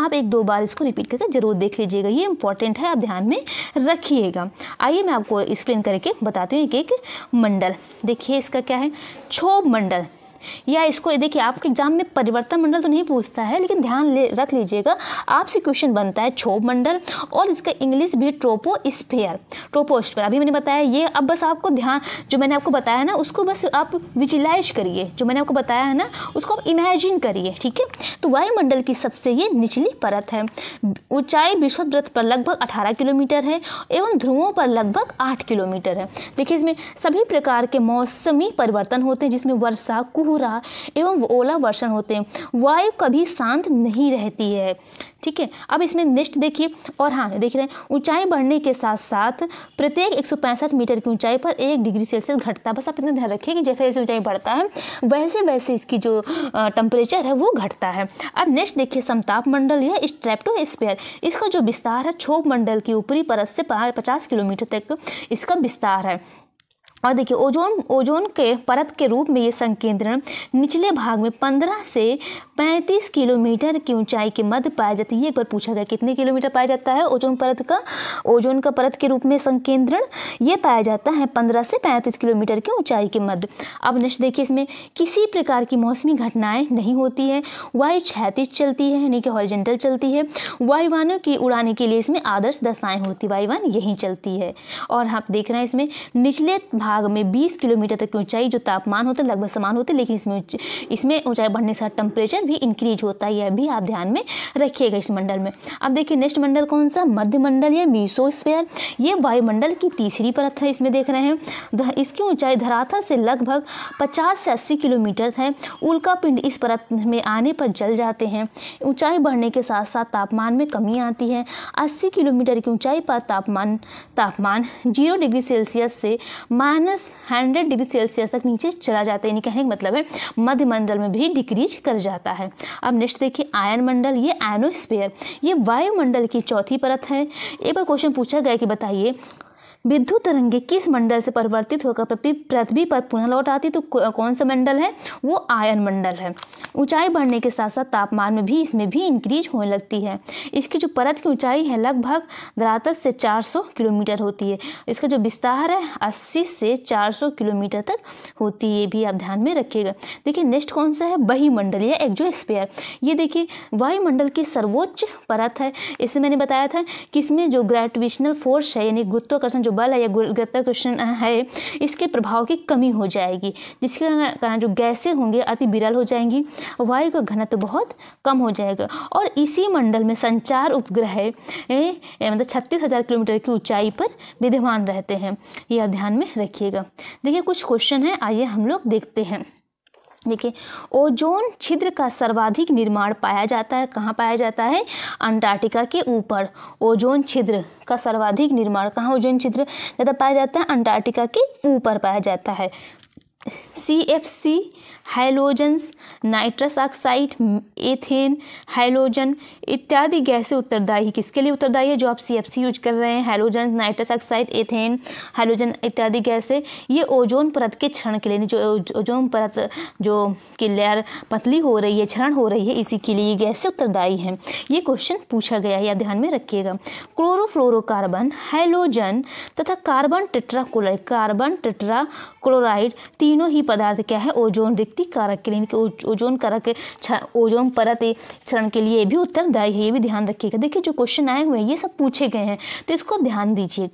आप एक दो बार इसको रिपीट करके जरूर देख लीजिएगा ये इंपॉर्टेंट है आप ध्यान में रखिएगा आइए मैं आपको एक्सप्लेन करके बताती हूँ एक एक मंडल देखिए इसका क्या है छोभ मंडल या इसको देखिए आपके एग्जाम में परिवर्तन मंडल तो नहीं पूछता है लेकिन ध्यान ले रख लीजिएगा आपसे क्वेश्चन बनता है क्षोभ मंडल और इसका इंग्लिश भी ट्रोपो स्पेयर ट्रोपो स्पेयर अभी मैंने बताया ये अब बस आपको ध्यान जो मैंने आपको बताया ना उसको बस आप विजुलाइज करिए जो मैंने आपको बताया है ना उसको आप इमेजिन करिए ठीक है तो वायुमंडल की सबसे ये निचली परत है ऊंचाई विश्व विश्वव्रत पर लगभग अठारह किलोमीटर है एवं ध्रुवों पर लगभग आठ किलोमीटर है देखिए इसमें सभी प्रकार के मौसमी परिवर्तन होते हैं जिसमें वर्षा कुह भूरा एवं ओला वर्षण होते हैं वायु कभी शांत नहीं रहती है ठीक है अब इसमें निष्ट देखिए और हाँ देख रहे हैं ऊंचाई बढ़ने के साथ साथ प्रत्येक एक मीटर की ऊंचाई पर एक डिग्री सेल्सियस घटता है बस आप इतना ध्यान रखिए कि जैसे जैसे ऊंचाई बढ़ता है वैसे वैसे इसकी जो टेम्परेचर है वो घटता है अब नेक्स्ट देखिए समताप मंडल या स्ट्रेप्टो स्पेयर इसका जो विस्तार है छोप मंडल की ऊपरी परत से पचास किलोमीटर तक इसका विस्तार है और देखिए ओजोन ओजोन के परत के रूप में ये संकेंद्रण निचले भाग में 15 से 35 किलोमीटर की ऊंचाई के मध्य पाया जाती है एक बार पूछा गया कितने किलोमीटर पाया जाता है ओजोन परत का ओजोन का परत के रूप में संकेंद्रण ये पाया जाता है 15 से 35 किलोमीटर की ऊंचाई के मध्य अब नेक्स्ट देखिए इसमें किसी प्रकार की मौसमी घटनाएँ नहीं होती है वायु क्षैतिज चलती है यानी कि हॉरिजेंटल चलती है वायुवानों की उड़ाने के लिए इसमें आदर्श दशाएँ होती वायुवान यहीं चलती है और आप देख रहे हैं इसमें निचले भाग भाग में 20 किलोमीटर तक की ऊंचाई जो तापमान होता है लगभग समान होते हैं लेकिन इसमें इसमें ऊंचाई बढ़ने से टेम्परेचर भी इंक्रीज होता है यह भी आप ध्यान में रखिएगा इस मंडल में अब देखिए नेक्स्ट मंडल कौन सा मध्य मंडल या मीसो स्पेयर ये वायुमंडल की तीसरी परत है इसमें देख रहे हैं इसकी ऊंचाई धरातल से लगभग पचास से अस्सी किलोमीटर है उल्का पिंड इस परत में आने पर जल जाते हैं ऊंचाई बढ़ने के साथ साथ तापमान में कमी आती है अस्सी किलोमीटर की ऊंचाई पर तापमान तापमान जीरो डिग्री सेल्सियस से मान माइनस हंड्रेड डिग्री सेल्सियस तक नीचे चला जाता है यानी कहने का मतलब है मध्यमंडल में भी डिक्रीज कर जाता है अब नेक्स्ट देखिए आयन मंडल ये एनोस्पेयर ये वायुमंडल की चौथी परत है एक बार क्वेश्चन पूछा गया कि बताइए विद्युत तरंगे किस मंडल से परिवर्तित होकर पृथ्वी पर पुनः लौट आती तो कौन सा मंडल है वो आयन मंडल है ऊंचाई बढ़ने के साथ साथ तापमान में भी इसमें भी इंक्रीज होने लगती है इसकी जो परत की ऊंचाई है लगभग धरातल से 400 किलोमीटर होती है इसका जो विस्तार है 80 से 400 किलोमीटर तक होती है ये भी आप ध्यान में रखिएगा देखिए नेक्स्ट कौन सा है मंडल या स्पेयर ये देखिए वायुमंडल की सर्वोच्च परत है इसे मैंने बताया था कि इसमें जो ग्रेविटेशनल फोर्स है यानी गुरुत्वाकर्षण जो बल है या गुरुत्वाकर्षण है इसके प्रभाव की कमी हो जाएगी जिसके कारण जो गैसें होंगी अति विरल हो जाएंगी वायु का घनत्व बहुत कम हो जाएगा और इसी मंडल में संचार उपग्रह मतलब छत्तीस हज़ार किलोमीटर की ऊंचाई पर विद्यमान रहते हैं यह ध्यान में रखिएगा देखिए कुछ क्वेश्चन है आइए हम लोग देखते हैं देखिए ओजोन छिद्र का सर्वाधिक निर्माण पाया जाता है कहाँ पाया जाता है अंटार्कटिका के ऊपर ओजोन छिद्र का सर्वाधिक निर्माण कहाँ ओजोन छिद्र ज़्यादा पाया जाता है अंटार्कटिका के ऊपर पाया जाता है C F C halogens nitrous oxide ethane halogen इत्यादि गैसें उत्तरदायी किसके लिए उत्तरदायी है जो आप सी एफ सी यूज कर रहे हैं halogen nitrous oxide ethane halogen इत्यादि गैसें ये ओजोन परत के क्षरण के लिए जो ओजोन परत जो कि लेयर पतली हो रही है क्षरण हो रही है इसी के लिए ये गैसें उत्तरदायी हैं ये क्वेश्चन पूछा गया है या ध्यान में रखिएगा क्लोरोफ्लोरोकार्बन हाइलोजन तथा कार्बन टेट्राकोलाइड कार्बन क्लोराइड तीन तीनों ही पदार्थ क्या है ओजोन रिक्ति कारक के लिए इनके ओजोन कारक ओजोन परत क्षरण के लिए भी उत्तरदायी है ये भी ध्यान रखिएगा देखिए जो क्वेश्चन आए हुए हैं ये सब पूछे गए हैं तो इसको ध्यान दीजिए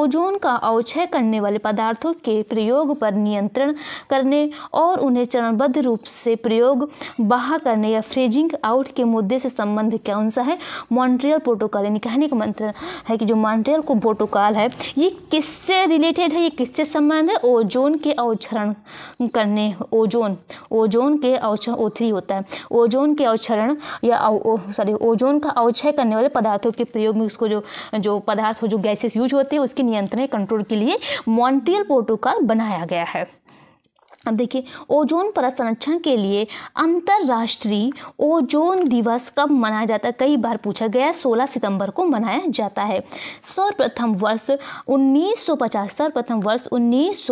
ओजोन का अवक्षय करने वाले पदार्थों के प्रयोग पर नियंत्रण करने और उन्हें चरणबद्ध रूप से प्रयोग बाहा करने या फ्रेजिंग आउट के मुद्दे से संबंध कौन सा है मॉन्ट्रियल प्रोटोकॉल यानी कहने का मंत्र है कि जो मॉन्ट्रियल प्रोटोकॉल है ये किससे रिलेटेड है ये किससे संबंध है ओजोन के अवक्षरण करने ओजोन ओजोन के अवक्षण ओ थ्री होता है ओजोन के अवक्षरण या सॉरी ओजोन का अवक्षय करने वाले पदार्थों के प्रयोग में उसको जो जो पदार्थ जो गैसेस यूज होते हैं उसके नियंत्रण कंट्रोल के लिए मॉन्ट्रियल प्रोटोकॉल बनाया गया है अब देखिए ओजोन पर संरक्षण के लिए अंतर्राष्ट्रीय ओजोन दिवस कब मनाया जाता है कई बार पूछा गया 16 सितंबर को मनाया जाता है सर्वप्रथम वर्ष 1950 सर्वप्रथम वर्ष उन्नीस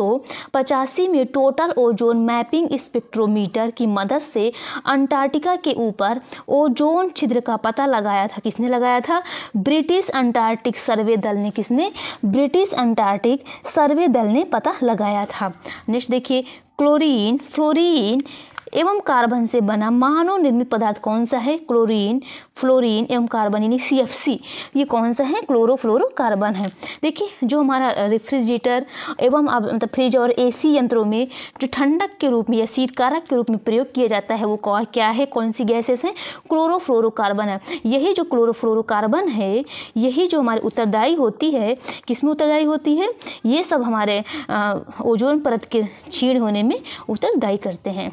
में टोटल ओजोन मैपिंग स्पेक्ट्रोमीटर की मदद से अंटार्कटिका के ऊपर ओजोन छिद्र का पता लगाया था किसने लगाया था ब्रिटिश अंटार्कटिक सर्वे दल ने किसने ब्रिटिश अंटार्कटिक सर्वे दल ने पता लगाया था नेक्स्ट देखिए chlorine, fluorine एवं कार्बन से बना मानव निर्मित पदार्थ कौन सा है क्लोरीन फ्लोरीन एवं कार्बन यानी सी एफ सी ये कौन सा है क्लोरोफ्लोरोकार्बन है देखिए जो हमारा रेफ्रिजरेटर एवं अब मतलब फ्रिज और एसी यंत्रों में जो ठंडक के रूप में या शीतकारक के रूप में प्रयोग किया जाता है वो क्या है कौन सी गैसेस हैं क्लोरोफ्लोरोकार्बन है यही जो क्लोरोफ्लोरोकार्बन है यही जो हमारी उत्तरदायी होती है किस में उत्तरदायी होती है ये सब हमारे ओजोन परत के छीण होने में उत्तरदायी करते हैं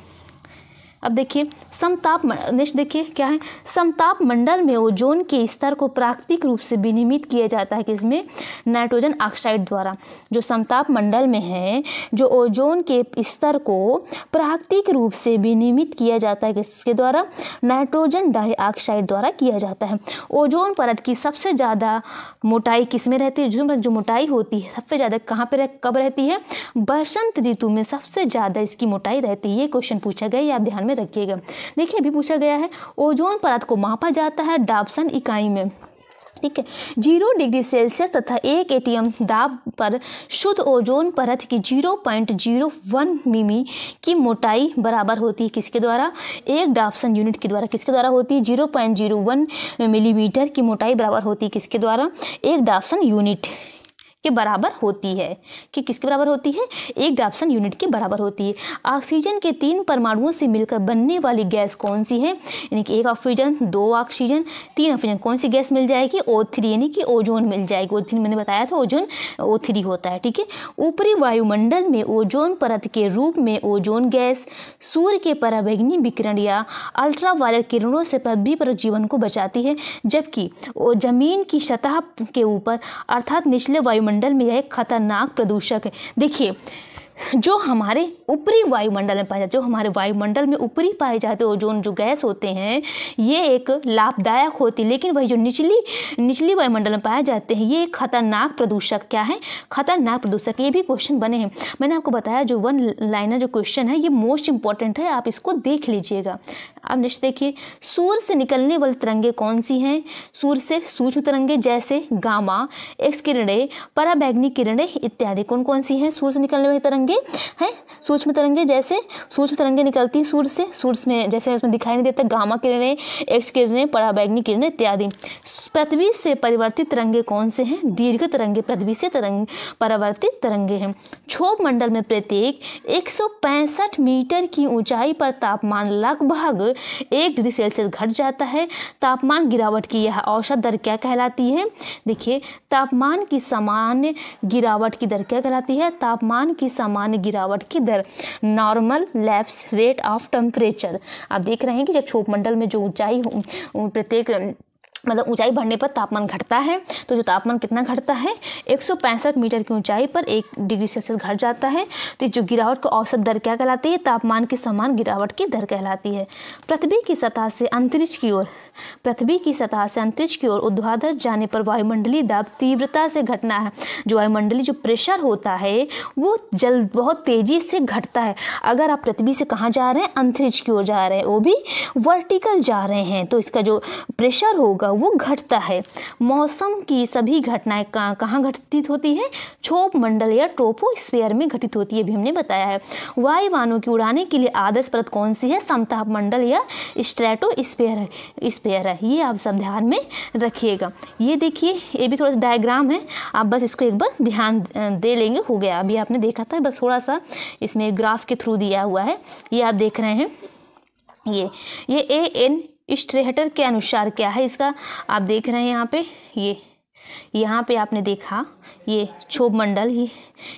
अब देखिए समताप नेक्स्ट देखिए क्या है समताप मंडल में ओजोन के स्तर को प्राकृतिक रूप से विनिमित किया जाता है किसमें नाइट्रोजन ऑक्साइड द्वारा जो समताप मंडल में है जो ओजोन के स्तर को प्राकृतिक रूप से विनिमित किया जाता है किसके द्वारा नाइट्रोजन डाइऑक्साइड द्वारा किया जाता है ओजोन परत की सबसे ज़्यादा मोटाई किस में रहती है जो जो मोटाई होती है सबसे ज़्यादा कहाँ पर कब रहती है बसंत ऋतु में सबसे ज़्यादा इसकी मोटाई रहती है ये क्वेश्चन पूछा गया ये आप ध्यान में रखिएगा देखिए अभी पूछा गया है ओजोन परत को मापा जाता है डाबसन इकाई में ठीक है जीरो डिग्री सेल्सियस तथा एक एटीएम दाब पर शुद्ध ओजोन परत की जीरो पॉइंट जीरो वन मिमी की मोटाई बराबर होती है किसके द्वारा एक डाबसन यूनिट के द्वारा किसके द्वारा होती है zero point zero one millimetre की मोटाई बराबर होती है किसके द्वारा एक डाबसन यूनिट के बराबर होती है कि किसके बराबर होती है एक डाप्सन यूनिट के बराबर होती है ऑक्सीजन के तीन परमाणुओं से मिलकर बनने वाली गैस कौन सी है यानी कि एक ऑक्सीजन दो ऑक्सीजन तीन ऑक्सीजन कौन सी गैस मिल जाएगी ओ यानी कि ओजोन मिल जाएगी ओ मैंने बताया था ओजोन ओ होता है ठीक है ऊपरी वायुमंडल में ओजोन परत के रूप में ओजोन गैस सूर्य के पराबैग्नि विकिरण या अल्ट्रावायलेट किरणों से पृथ्वी पर जीवन को बचाती है जबकि जमीन की सतह के ऊपर अर्थात निचले वायुमंडल वायुमंडल में यह खतरनाक प्रदूषक है देखिए जो हमारे ऊपरी वायुमंडल में पाए जाते जो हमारे वायुमंडल में ऊपरी पाए जाते ओजोन जो गैस होते हैं ये एक लाभदायक होती है लेकिन वही जो निचली निचली वायुमंडल में पाए जाते हैं ये एक खतरनाक प्रदूषक क्या है खतरनाक प्रदूषक ये भी क्वेश्चन बने हैं मैंने आपको बताया जो वन लाइनर जो क्वेश्चन है ये मोस्ट इंपॉर्टेंट है आप इसको देख लीजिएगा अब नेक्स्ट देखिए सूर्य से निकलने वाली तरंगे कौन सी हैं सूर्य से सूक्ष्म तरंगे जैसे गामा एक्स किरणें पराबैग्नी किरणें इत्यादि कौन कौन सी हैं सूर्य से निकलने वाली तरंगे तरंगे हैं सूक्ष्म तरंगे जैसे सूक्ष्म तरंगे निकलती हैं सूर्य से सूर्य में जैसे उसमें दिखाई नहीं देता गामा किरणें एक्स किरणें पराबैग्नि किरणें इत्यादि पृथ्वी से परिवर्तित तरंगे कौन से हैं दीर्घ तरंगे पृथ्वी से तरंग परावर्तित तरंगे हैं क्षोभ मंडल में प्रत्येक एक मीटर की ऊंचाई पर तापमान लगभग एक डिग्री सेल्सियस घट जाता है तापमान गिरावट की यह औसत दर क्या कहलाती है देखिए तापमान की सामान्य गिरावट की दर क्या कहलाती है तापमान की सामान्य सामान्य गिरावट की दर normal lapse rate of temperature आप देख रहे हैं कि छोप मंडल में जो ऊंचाई प्रत्येक मतलब ऊंचाई बढ़ने पर तापमान घटता है तो जो तापमान कितना घटता है एक मीटर की ऊंचाई पर एक डिग्री सेल्सियस घट जाता है तो इस जो गिरावट को औसत दर क्या कहलाती है तापमान के समान गिरावट की दर कहलाती है पृथ्वी की सतह से अंतरिक्ष की ओर पृथ्वी की सतह से अंतरिक्ष की ओर उद्वाधर जाने पर वायुमंडलीय दाब तीव्रता से घटना है जो वायुमंडलीय जो प्रेशर होता है वो जल बहुत तेज़ी से घटता है अगर आप पृथ्वी से कहाँ जा रहे हैं अंतरिक्ष की ओर जा रहे हैं वो भी वर्टिकल जा रहे हैं तो इसका जो प्रेशर होगा वो घटता है मौसम की सभी घटनाएं कहाँ कहाँ घटित होती है छोप मंडल या स्पेयर में घटित होती है भी हमने बताया है वायुवानों की उड़ाने के लिए आदर्श परत कौन सी है समताप मंडल या स्पेयर है स्पेयर है ये आप सब ध्यान में रखिएगा ये देखिए ये भी थोड़ा सा डायग्राम है आप बस इसको एक बार ध्यान दे लेंगे हो गया अभी आपने देखा था बस थोड़ा सा इसमें ग्राफ के थ्रू दिया हुआ है ये आप देख रहे हैं ये ये ए एन स्ट्रेहटर के अनुसार क्या है इसका आप देख रहे हैं यहाँ पे ये यहाँ पे आपने देखा ये क्षोभ मंडल ये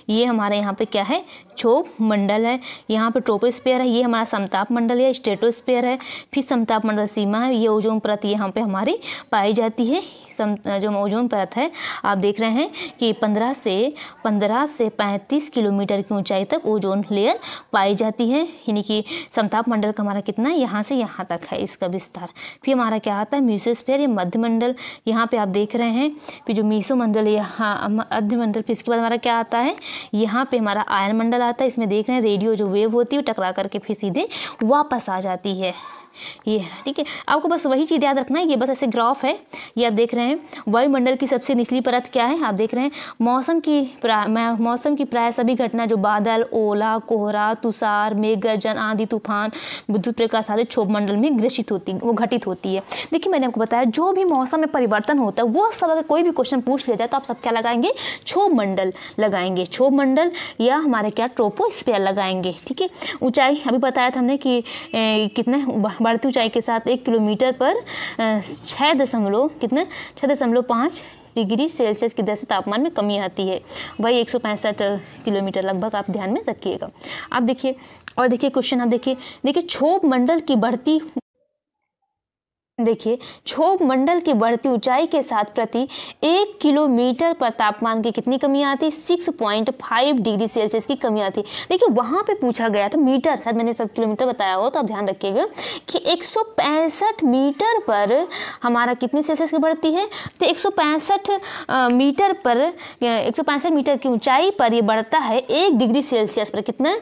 ये हमारे यहाँ पे क्या है क्षोभ मंडल है यहाँ पे ट्रोपोस्पेयर है ये हमारा समताप मंडल है स्टेटोस्पेयर है फिर समताप मंडल सीमा है ये ओजोन परत यहाँ पे हमारी पाई जाती है सम जो ओजोन परत है आप देख रहे हैं कि पंद्रह से पंद्रह से पैंतीस किलोमीटर की ऊंचाई तक ओजोन लेयर पाई जाती है यानी कि समताप मंडल का हमारा कितना है यहाँ से यहाँ तक है इसका विस्तार फिर हमारा क्या आता है या ये मंडल यहाँ पर आप देख रहे हैं कि जो मीसो मंडल यहाँ अध्यमंडल फिर इसके बाद हमारा क्या आता है यहाँ पे हमारा आयन मंडल आता है इसमें देख रहे हैं रेडियो जो वेव होती है टकरा करके फिर सीधे वापस आ जाती है ये है ठीक है आपको बस वही चीज़ याद रखना है ये बस ऐसे ग्राफ है ये आप देख रहे हैं वायुमंडल की सबसे निचली परत क्या है आप देख रहे हैं मौसम की मौसम की प्राय सभी घटना जो बादल ओला कोहरा तुषार मेघ गर्जन आंधी तूफान विद्युत प्रकाश आदि क्षोभ मंडल में ग्रसित होती वो घटित होती है देखिए मैंने आपको बताया जो भी मौसम में परिवर्तन होता है वो सब अगर कोई भी क्वेश्चन पूछ लिया जाए तो आप सब क्या लगाएंगे क्षोभ मंडल लगाएंगे क्षोभ मंडल या हमारे क्या ट्रोपो लगाएंगे ठीक है ऊंचाई अभी बताया था हमने कि कितने बढ़ती ऊंचाई के साथ एक किलोमीटर पर छः दशमलव कितना छः दशमलव पाँच डिग्री सेल्सियस की दर से तापमान में कमी आती है वही एक किलोमीटर लगभग आप ध्यान में रखिएगा आप देखिए और देखिए क्वेश्चन आप देखिए देखिए क्षोभ मंडल की बढ़ती देखिए क्षोभ मंडल की बढ़ती ऊंचाई के साथ प्रति एक किलोमीटर पर तापमान की कितनी कमी आती six point five degree Celsius की कमी आती देखिए वहाँ पे पूछा गया था मीटर शायद मैंने सात किलोमीटर बताया हो तो आप ध्यान रखिएगा कि एक सौ पैंसठ मीटर पर हमारा कितनी सेल्सियस की बढ़ती है तो एक सौ पैंसठ मीटर पर एक मीटर की ऊँचाई पर यह बढ़ता है एक डिग्री सेल्सियस पर कितना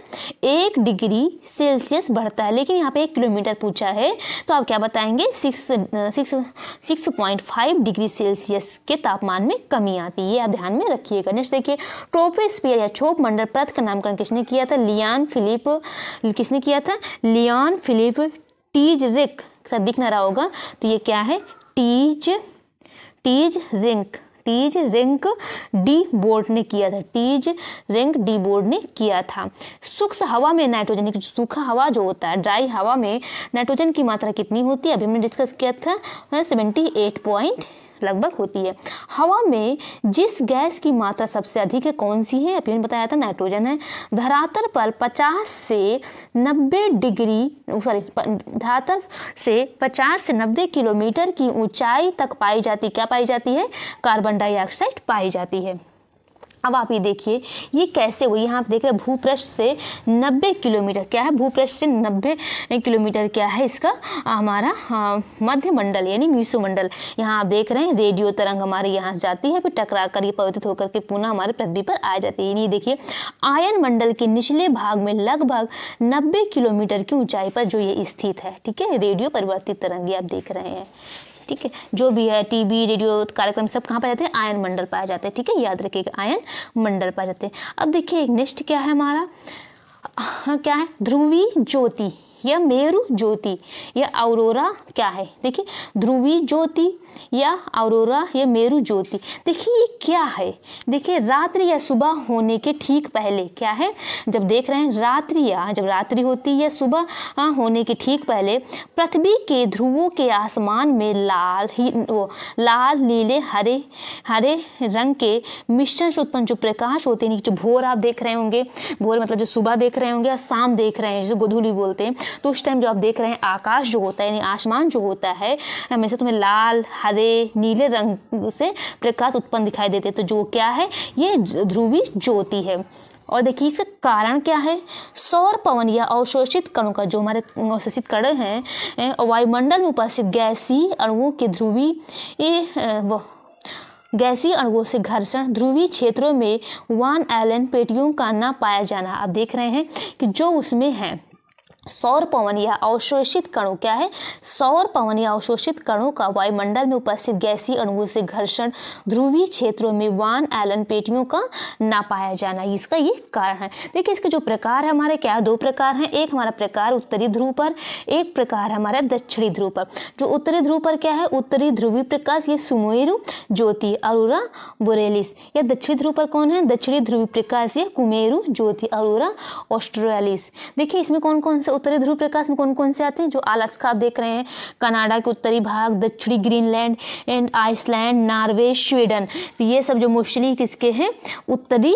एक डिग्री सेल्सियस बढ़ता है लेकिन यहाँ पर एक किलोमीटर पूछा है तो आप क्या बताएंगे six six six degree Celsius के तापमान में कमी आती है ये आप ध्यान में रखिएगा नेक्स्ट देखिए ट्रोपोस्फीयर या छोप मंडल प्रथ का नामकरण किसने किया था लियान फिलिप किसने किया था लियान फिलिप टीज रिक दिख ना रहा होगा तो ये क्या है टीज Teisserenc Teisserenc de Bort ने किया था टीज रिंक डी बोर्ड ने किया था सूक्ष्म हवा में नाइट्रोजन सूखा हवा जो होता है ड्राई हवा में नाइट्रोजन की मात्रा कितनी होती है अभी हमने डिस्कस किया था सेवेंटी एट पॉइंट लगभग होती है हवा में जिस गैस की मात्रा सबसे अधिक है कौन सी है अभी बताया था नाइट्रोजन है धरातल पर 50 से 90 डिग्री सॉरी धरातल से 50 से 90 किलोमीटर की ऊंचाई तक पाई जाती क्या पाई जाती है कार्बन डाइऑक्साइड पाई जाती है अब आप ये देखिए ये कैसे हुई यहाँ आप देख रहे हैं भूपृष्ठ से 90 किलोमीटर क्या है भूपृष्ठ से 90 किलोमीटर क्या है इसका हमारा मध्य मंडल यानी मीसू मंडल यहाँ आप देख रहे हैं रेडियो तरंग हमारे यहाँ से जाती है फिर टकरा कर ये परिवर्तित होकर के पुनः हमारे पृथ्वी पर आ जाती है यानी देखिए आयन मंडल के निचले भाग में लगभग नब्बे किलोमीटर की ऊंचाई पर जो ये स्थित है ठीक है रेडियो परिवर्तित तरंग ये आप देख रहे हैं ठीक है जो भी है टीबी रेडियो कार्यक्रम सब कहाँ पाए जाते हैं आयन मंडल पाए जाते हैं ठीक है याद रखिएगा आयन मंडल पाए जाते हैं अब देखिए नेक्स्ट क्या है हमारा हाँ, क्या है ध्रुवी ज्योति या मेरु ज्योति या अवरोरा क्या है देखिए ध्रुवी ज्योति या अवरोरा या मेरु ज्योति देखिए ये क्या है देखिए रात्रि या सुबह होने के ठीक पहले क्या है जब देख रहे हैं रात्रि या जब रात्रि होती है सुबह होने के ठीक पहले पृथ्वी के ध्रुवों के आसमान में लाल ही वो लाल नीले हरे हरे रंग के मिश्रण से उत्पन्न जो प्रकाश होते हैं जो भोर आप देख रहे होंगे भोर मतलब जो सुबह देख रहे होंगे या शाम देख रहे हैं जो गोधूली बोलते हैं तो उस टाइम जो आप देख रहे हैं आकाश जो होता है यानी आसमान जो होता है हमेशा तुम्हें लाल हरे नीले रंग से प्रकाश उत्पन्न दिखाई देते तो जो क्या है ये ध्रुवी ज्योति है और देखिए इसका कारण क्या है सौर पवन या अवशोषित कणों का जो हमारे अवशोषित कण हैं वायुमंडल में उपस्थित गैसी अणुओं के ध्रुवी ये गैसी अणुओं से घर्षण ध्रुवी क्षेत्रों में वन एलन पेटियों का ना पाया जाना आप देख रहे हैं कि जो उसमें है सौर पवन या अवशोषित कणों क्या है सौर पवन या अवशोषित कणों का वायुमंडल में उपस्थित गैसी अणुओं से घर्षण ध्रुवीय क्षेत्रों में वान एलन पेटियों का ना पाया जाना इसका ये कारण है देखिए इसके जो प्रकार है हमारे क्या दो प्रकार हैं एक हमारा प्रकार उत्तरी ध्रुव पर एक प्रकार हमारा दक्षिणी ध्रुव पर जो उत्तरी ध्रुव पर क्या है उत्तरी ध्रुवी प्रकाश ये सुमेरु ज्योति अरोरा बोरेलिस या दक्षिणी ध्रुव पर कौन है दक्षिणी ध्रुवी प्रकाश ये कुमेरु ज्योति अरोरा ऑस्ट्रेलिस देखिए इसमें कौन कौन से उत्तरी ध्रुव प्रकाश में कौन कौन से आते हैं जो अलास्का आप देख रहे हैं कनाडा के उत्तरी भाग दक्षिणी Greenland and Iceland Norway Sweden तो ये सब जो मोस्टली किसके हैं उत्तरी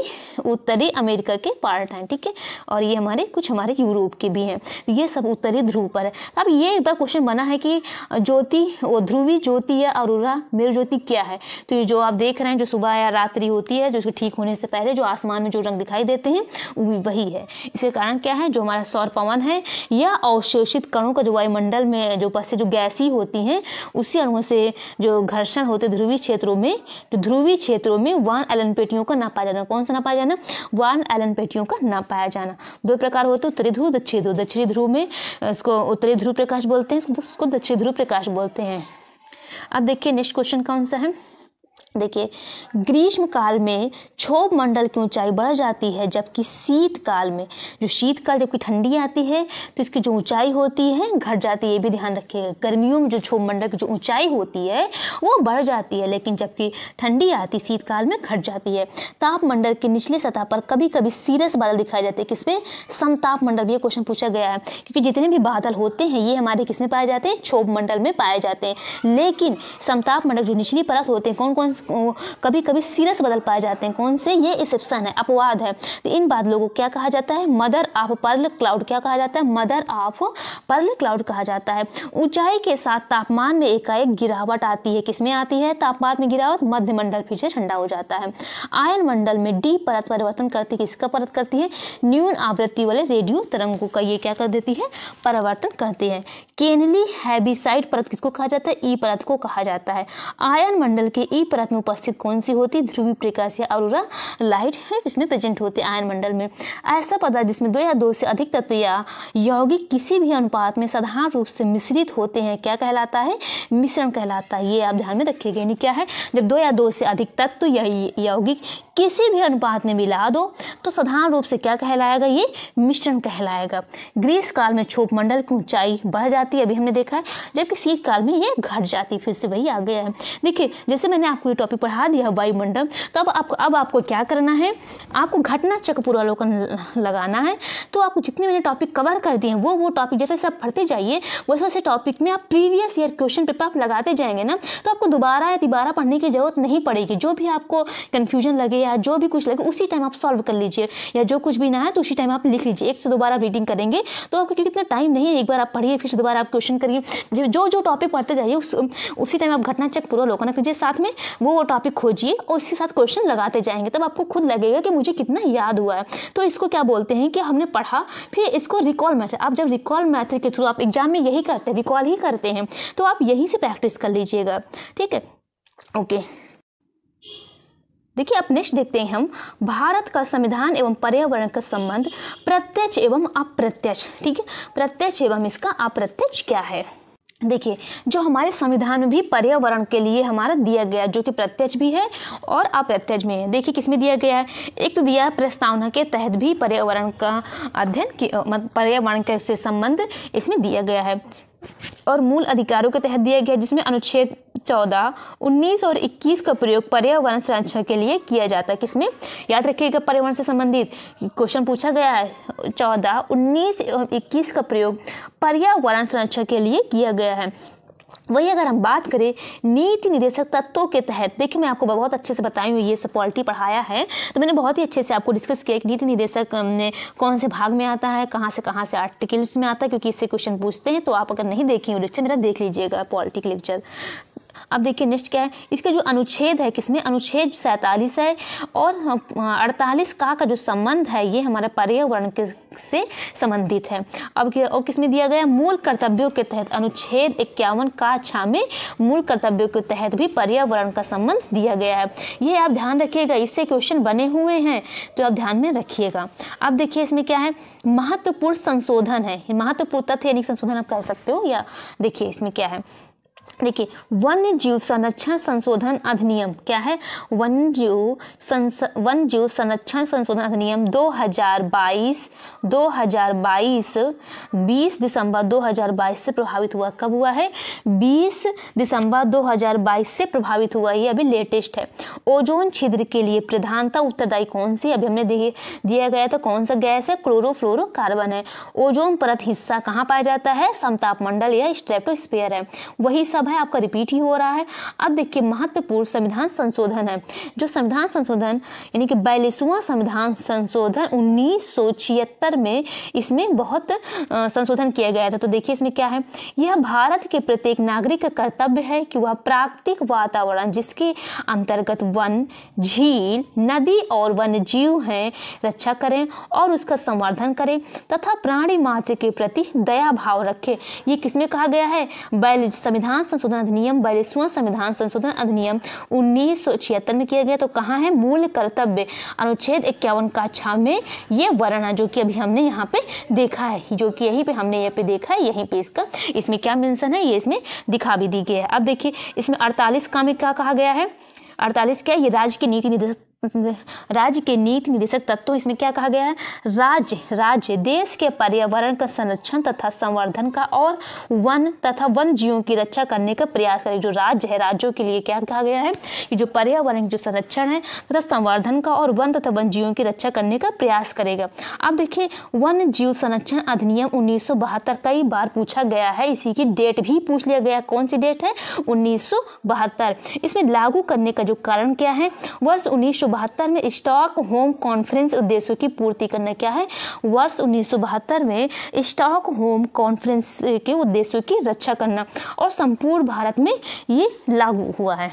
उत्तरी अमेरिका के पार्ट हैं ठीक है और ये हमारे कुछ हमारे यूरोप के भी हैं तो ये सब उत्तरी ध्रुव पर है अब ये एक बार क्वेश्चन बना है कि ज्योति ध्रुवी ज्योति या अरोरा मेर ज्योति क्या है तो ये जो आप देख रहे हैं जो सुबह या रात्रि होती है जो ठीक होने से पहले जो आसमान में जो रंग दिखाई देते हैं वही है इसके कारण क्या है जो हमारा सौर पवन है या अवशोषित कणों का जो वायुमंडल में जो उपस्थित जो गैसी होती हैं उसी अणुओं से जो घर्षण होते ध्रुवीय क्षेत्रों में तो ध्रुवीय क्षेत्रों में वान एलन पेटियों का ना पाया जाना कौन सा ना पाया जाना वान एलन पेटियों का ना पाया जाना दो प्रकार होते हैं उत्तरी ध्रुव दक्षिणी ध्रुव दक्षिणी ध्रुव में उसको उत्तरी ध्रुव प्रकाश बोलते हैं उसको दक्षिणी ध्रुव प्रकाश बोलते हैं अब देखिए नेक्स्ट क्वेश्चन कौन सा है देखिए ग्रीष्म काल में क्षोभ मंडल की ऊंचाई बढ़ जाती है जबकि शीतकाल में जो शीतकाल जबकि ठंडी आती है तो इसकी जो ऊंचाई होती है घट जाती है ये भी ध्यान रखिएगा गर्मियों में जो क्षोभ मंडल की जो ऊंचाई होती है वो बढ़ जाती है लेकिन जबकि ठंडी आती शीतकाल में घट जाती है तापमंडल के निचले सतह पर कभी कभी सीरस बादल दिखाई जाते हैं किसमें समताप मंडल भी ये क्वेश्चन पूछा गया है क्योंकि जितने भी बादल होते हैं ये हमारे किसमें पाए जाते हैं क्षोभ मंडल में पाए जाते हैं लेकिन समताप मंडल जो निचली परत होते हैं कौन कौन कभी कभी सीरस बदल पाए जाते हैं कौन से ये इसेप्सन है अपवाद है तो इन बादलों को क्या कहा जाता है मदर ऑफ पर्ल क्लाउड क्या कहा जाता है मदर ऑफ पर्ल क्लाउड कहा जाता है ऊंचाई के साथ तापमान में एकाएक गिरावट आती है किसमें आती है तापमान में गिरावट मध्यमंडल फिर से ठंडा हो जाता है आयन मंडल में डी परत परिवर्तन करती है किसका परत करती है न्यून आवृत्ति वाले रेडियो तरंगों का ये क्या कर देती है परिवर्तन करती है केनली हैबिसाइड परत किसको कहा जाता है ई परत को कहा जाता है आयन मंडल के ई परत में उपस्थित कौन सी होती ध्रुवी प्रकाश या अरोरा लाइट है इसमें प्रेजेंट होते आयन मंडल में ऐसा पदार्थ जिसमें दो या दो से अधिक तत्व या यौगिक किसी भी अनुपात में साधारण रूप से मिश्रित होते हैं क्या कहलाता है मिश्रण कहलाता है ये आप ध्यान में रखिएगा यानी क्या है जब दो या दो से अधिक तत्व या यौगिक किसी भी अनुपात में मिला दो तो साधारण रूप से क्या कहलाएगा ये मिश्रण कहलाएगा ग्रीस काल में छोप मंडल की ऊंचाई बढ़ जाती है अभी हमने देखा है जबकि शीतकाल में ये घट जाती है फिर से वही आ गया है देखिए जैसे मैंने आपको ये टॉपिक पढ़ा दिया वायुमंडल तो अब आपको अब आपको क्या करना है आपको घटना चक्र पूर्वालोकन लगाना है तो आपको जितने मैंने टॉपिक कवर कर दिए हैं वो वो टॉपिक जैसे आप पढ़ते जाइए वैसे वैसे टॉपिक में आप प्रीवियस ईयर क्वेश्चन पेपर आप लगाते जाएंगे ना तो आपको दोबारा या दोबारा पढ़ने की ज़रूरत नहीं पड़ेगी जो भी आपको कन्फ्यूजन लगे या जो भी कुछ लगे उसी टाइम आप सॉल्व कर लीजिए या जो कुछ भी ना है तो उसी टाइम आप लिख लीजिए एक से दोबारा रीडिंग करेंगे तो आपको क्योंकि इतना टाइम नहीं है एक बार आप पढ़िए फिर से दोबारा आप क्वेश्चन करिए जो जो टॉपिक पढ़ते जाइए उस, उसी टाइम आप घटना चक्र पूरा लोकना कीजिए साथ में वो वो टॉपिक खोजिए और उसके साथ क्वेश्चन लगाते जाएंगे तब आपको खुद लगेगा कि मुझे कितना याद हुआ है तो इसको क्या बोलते हैं कि हमने पढ़ा फिर इसको रिकॉल मैथड आप जब रिकॉल मैथड के थ्रू आप एग्जाम में यही करते हैं रिकॉल ही करते हैं तो आप यहीं से प्रैक्टिस कर लीजिएगा ठीक है ओके देखिए अब नेक्स्ट देखते हैं हम भारत का संविधान एवं पर्यावरण का संबंध प्रत्यक्ष एवं अप्रत्यक्ष ठीक है प्रत्यक्ष एवं इसका अप्रत्यक्ष क्या है देखिए जो हमारे संविधान में भी पर्यावरण के लिए हमारा दिया गया जो कि प्रत्यक्ष भी है और अप्रत्यक्ष में है देखिए किसमें दिया गया है एक तो दिया है प्रस्तावना के तहत भी पर्यावरण का अध्ययन पर्यावरण के से संबंध इसमें दिया गया है और मूल अधिकारों के तहत दिया गया जिसमें अनुच्छेद 14, 19 और 21 का प्रयोग पर्यावरण संरक्षण के लिए किया जाता है किसमें याद रखिएगा पर्यावरण से संबंधित क्वेश्चन पूछा गया है 14, 19 और 21 का प्रयोग पर्यावरण संरक्षण के लिए किया गया है वही अगर हम बात करें नीति निदेशक तत्वों के तहत देखिए मैं आपको बहुत अच्छे से बताई हूँ ये सब पॉलिटी पढ़ाया है तो मैंने बहुत ही अच्छे से आपको डिस्कस किया कि नीति निदेशक ने कौन से भाग में आता है कहाँ से कहाँ से आर्टिकल्स में आता है क्योंकि इससे क्वेश्चन पूछते हैं तो आप अगर नहीं देखिए लेक्चर मेरा देख लीजिएगा पॉलिटी लेक्चर अब देखिए नेक्स्ट क्या है इसका जो अनुच्छेद है किसमें अनुच्छेद सैंतालीस है और हाँ, हाँ, अड़तालीस का का जो संबंध है ये हमारे पर्यावरण के से संबंधित है अब और किसमें दिया गया मूल कर्तव्यों के तहत अनुच्छेद इक्यावन का छा में मूल कर्तव्यों के तहत भी पर्यावरण का संबंध दिया गया है ये आप ध्यान रखिएगा इससे क्वेश्चन बने हुए हैं तो आप ध्यान में रखिएगा अब देखिए इसमें क्या है महत्वपूर्ण संशोधन है महत्वपूर्ण तथ्य यानी संशोधन आप कह सकते हो या देखिए इसमें क्या है देखिए वन्य जीव संरक्षण संशोधन अधिनियम क्या है वन्य जीव संस वन जीव संरक्षण संशोधन अधिनियम 2022 2022 20 दिसंबर 2022 से प्रभावित हुआ कब हुआ है 20 दिसंबर 2022 से प्रभावित हुआ ये अभी लेटेस्ट है ओजोन छिद्र के लिए प्रधानता उत्तरदायी कौन सी अभी हमने दिए दिया गया था कौन सा गैस है क्लोरोफ्लोरो कार्बन है ओजोन परत हिस्सा कहाँ पाया जाता है समताप मंडल या स्ट्रेप्टोस्पेयर है वही सब है आपका रिपीट ही हो रहा है अब देखिए महत्वपूर्ण संविधान संशोधन है जो संविधान संशोधन यानी कि बयालीसवां संविधान संशोधन उन्नीस में इसमें बहुत संशोधन किया गया था तो देखिए इसमें क्या है यह भारत के प्रत्येक नागरिक का कर्तव्य है कि वह प्राकृतिक वातावरण जिसके अंतर्गत वन झील नदी और वन जीव हैं रक्षा करें और उसका संवर्धन करें तथा प्राणी मात्र के प्रति दया भाव रखें यह किसमें कहा गया है बैल संविधान संविधान संशोधन अधिनियम बयालीसवां संविधान संशोधन अधिनियम उन्नीस में किया गया तो कहाँ है मूल कर्तव्य अनुच्छेद इक्यावन का छा में ये वर्ण है जो कि अभी हमने यहाँ पे देखा है जो कि यहीं पे हमने यहाँ पे देखा है यहीं पे इसका इसमें क्या मेंशन है ये इसमें दिखा भी दी गई है अब देखिए इसमें अड़तालीस का में क्या कहा गया है अड़तालीस क्या ये राज्य की नीति निर्देश राज्य के नीति निदेशक तत्व इसमें क्या कहा गया है राज्य राज्य देश के पर्यावरण का संरक्षण तथा संवर्धन का और वन तथा वन जीवों की रक्षा करने का प्रयास करें जो राज्य है राज्यों के लिए क्या कहा गया है कि जो पर्यावरण जो संरक्षण है तथा संवर्धन का और वन तथा वन जीवों की रक्षा करने का प्रयास करेगा अब देखिए वन जीव संरक्षण अधिनियम उन्नीस कई बार पूछा गया है इसी की डेट भी पूछ लिया गया कौन सी डेट है उन्नीस इसमें लागू करने का जो कारण क्या है वर्ष उन्नीस में स्टॉक होम कॉन्फ्रेंस उद्देश्यों की पूर्ति करना क्या है वर्ष उन्नीस में स्टॉक होम कॉन्फ्रेंस के उद्देश्यों की रक्षा करना और संपूर्ण भारत में ये लागू हुआ है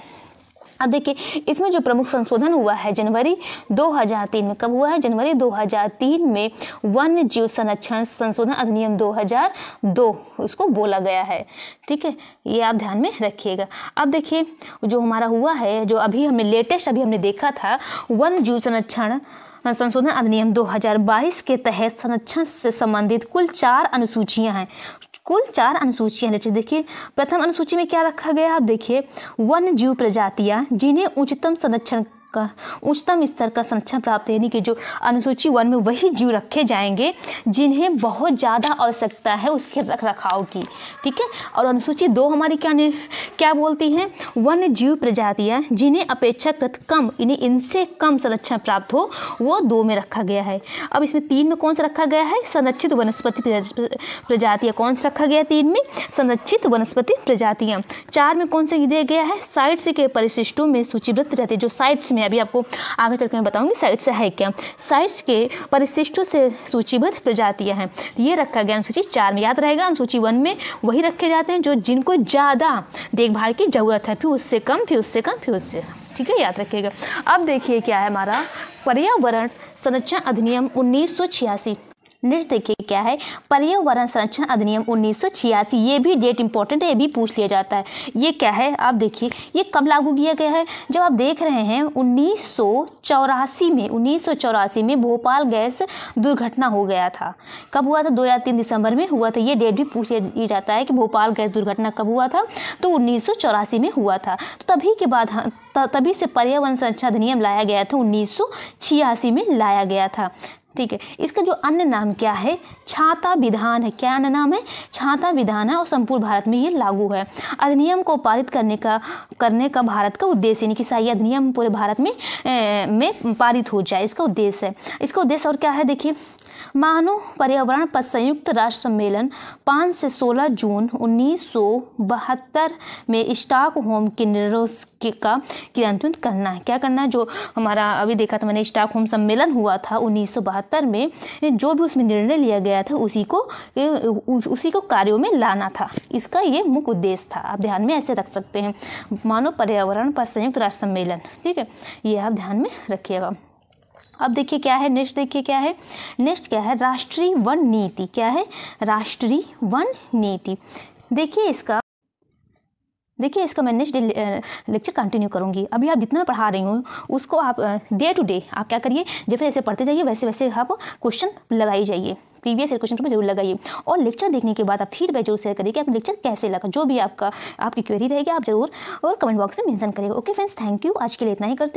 अब देखिए इसमें जो प्रमुख संशोधन हुआ है जनवरी 2003 में कब हुआ है जनवरी 2003 में वन्य जीव संरक्षण संशोधन अधिनियम 2002 उसको बोला गया है ठीक है ये आप ध्यान में रखिएगा अब देखिए जो हमारा हुआ है जो अभी हमने लेटेस्ट अभी हमने देखा था वन्य जीव संरक्षण संशोधन अधिनियम 2022 के तहत संरक्षण से संबंधित कुल चार अनुसूचियां हैं कुल चार अनुसूचियां हैं देखिए प्रथम अनुसूची में क्या रखा गया आप देखिए वन जीव प्रजातियां जिन्हें उच्चतम संरक्षण का उच्चतम स्तर का संरक्षण प्राप्त यानी कि जो अनुसूची वन में वही जीव रखे जाएंगे जिन्हें बहुत ज़्यादा आवश्यकता है उसके रख रखाव की ठीक है और अनुसूची दो हमारी क्या क्या बोलती हैं वन्य जीव प्रजातियाँ जिन्हें अपेक्षाकृत कम इन्हें इनसे कम संरक्षण प्राप्त हो वो दो में रखा गया है अब इसमें तीन में कौन सा रखा गया है संरक्षित वनस्पति प्रजातियाँ कौन सा रखा गया तीन में संरक्षित वनस्पति प्रजातियाँ चार में कौन सा दिया गया है साइट्स के परिशिष्टों में सूचीबद्ध प्रजाति जो साइट्स में मैं भी आपको आगे चलकर मैं बताऊँगी साइट्स है क्या साइट्स के परिशिष्टों से सूचीबद्ध प्रजातियाँ हैं ये रखा गया अनुसूची चार में याद रहेगा अनुसूची वन में वही रखे जाते हैं जो जिनको ज़्यादा देखभाल की ज़रूरत है फिर उससे कम फिर उससे कम फिर उससे ठीक है याद रखिएगा अब देखिए क्या है हमारा पर्यावरण संरक्षण अधिनियम उन्नीस नेक्स्ट देखिए क्या है पर्यावरण संरक्षण अधिनियम छियासी ये भी डेट इंपॉर्टेंट है ये भी पूछ लिया जाता है ये क्या है आप देखिए ये कब लागू किया गया है जब आप देख रहे हैं उन्नीस में उन्नीस में भोपाल गैस दुर्घटना हो गया था कब हुआ था दो या तीन दिसंबर में हुआ था ये डेट भी पूछ लिया जाता है कि भोपाल गैस दुर्घटना कब हुआ था तो उन्नीस में हुआ था तो तभी के बाद तभी से पर्यावरण संरक्षण अधिनियम लाया गया था उन्नीस में लाया गया था ठीक है इसका जो अन्य नाम क्या है छाता विधान है क्या अन्य नाम है छाता विधान है और संपूर्ण भारत में ये लागू है अधिनियम को पारित करने का करने का भारत का उद्देश्य यानी कि शाही अधिनियम पूरे भारत में ए, में पारित हो जाए इसका उद्देश्य है इसका उद्देश्य और क्या है देखिए मानव पर्यावरण पर संयुक्त राष्ट्र सम्मेलन 5 से 16 जून उन्नीस में स्टॉक होम के निरोस का क्रियान्वित करना है क्या करना है जो हमारा अभी देखा था मैंने स्टॉक होम सम्मेलन हुआ था उन्नीस में जो भी उसमें निर्णय लिया गया था उसी को उसी को कार्यों में लाना था इसका ये मुख्य उद्देश्य था आप ध्यान में ऐसे रख सकते हैं मानव पर्यावरण पर संयुक्त राष्ट्र सम्मेलन ठीक है ये आप ध्यान में रखिएगा अब देखिए क्या है नेक्स्ट देखिए क्या है नेक्स्ट क्या है राष्ट्रीय वन नीति क्या है राष्ट्रीय वन नीति देखिए इसका देखिए इसका मैं नेक्स्ट लेक्चर कंटिन्यू करूँगी अभी आप जितना मैं पढ़ा रही हूँ उसको आप डे टू डे आप क्या करिए जैसे जैसे पढ़ते जाइए वैसे वैसे आप क्वेश्चन लगाई जाइए प्रीवियस ईयर क्वेश्चन को जरूर लगाइए और लेक्चर देखने के बाद आप फीडबैक जरूर शेयर करिए कि आप लेक्चर कैसे लगा जो भी आपका आपकी क्वेरी रहेगी आप जरूर और कमेंट बॉक्स में मैंशन करिए ओके फ्रेंड्स थैंक यू आज के लिए इतना ही करते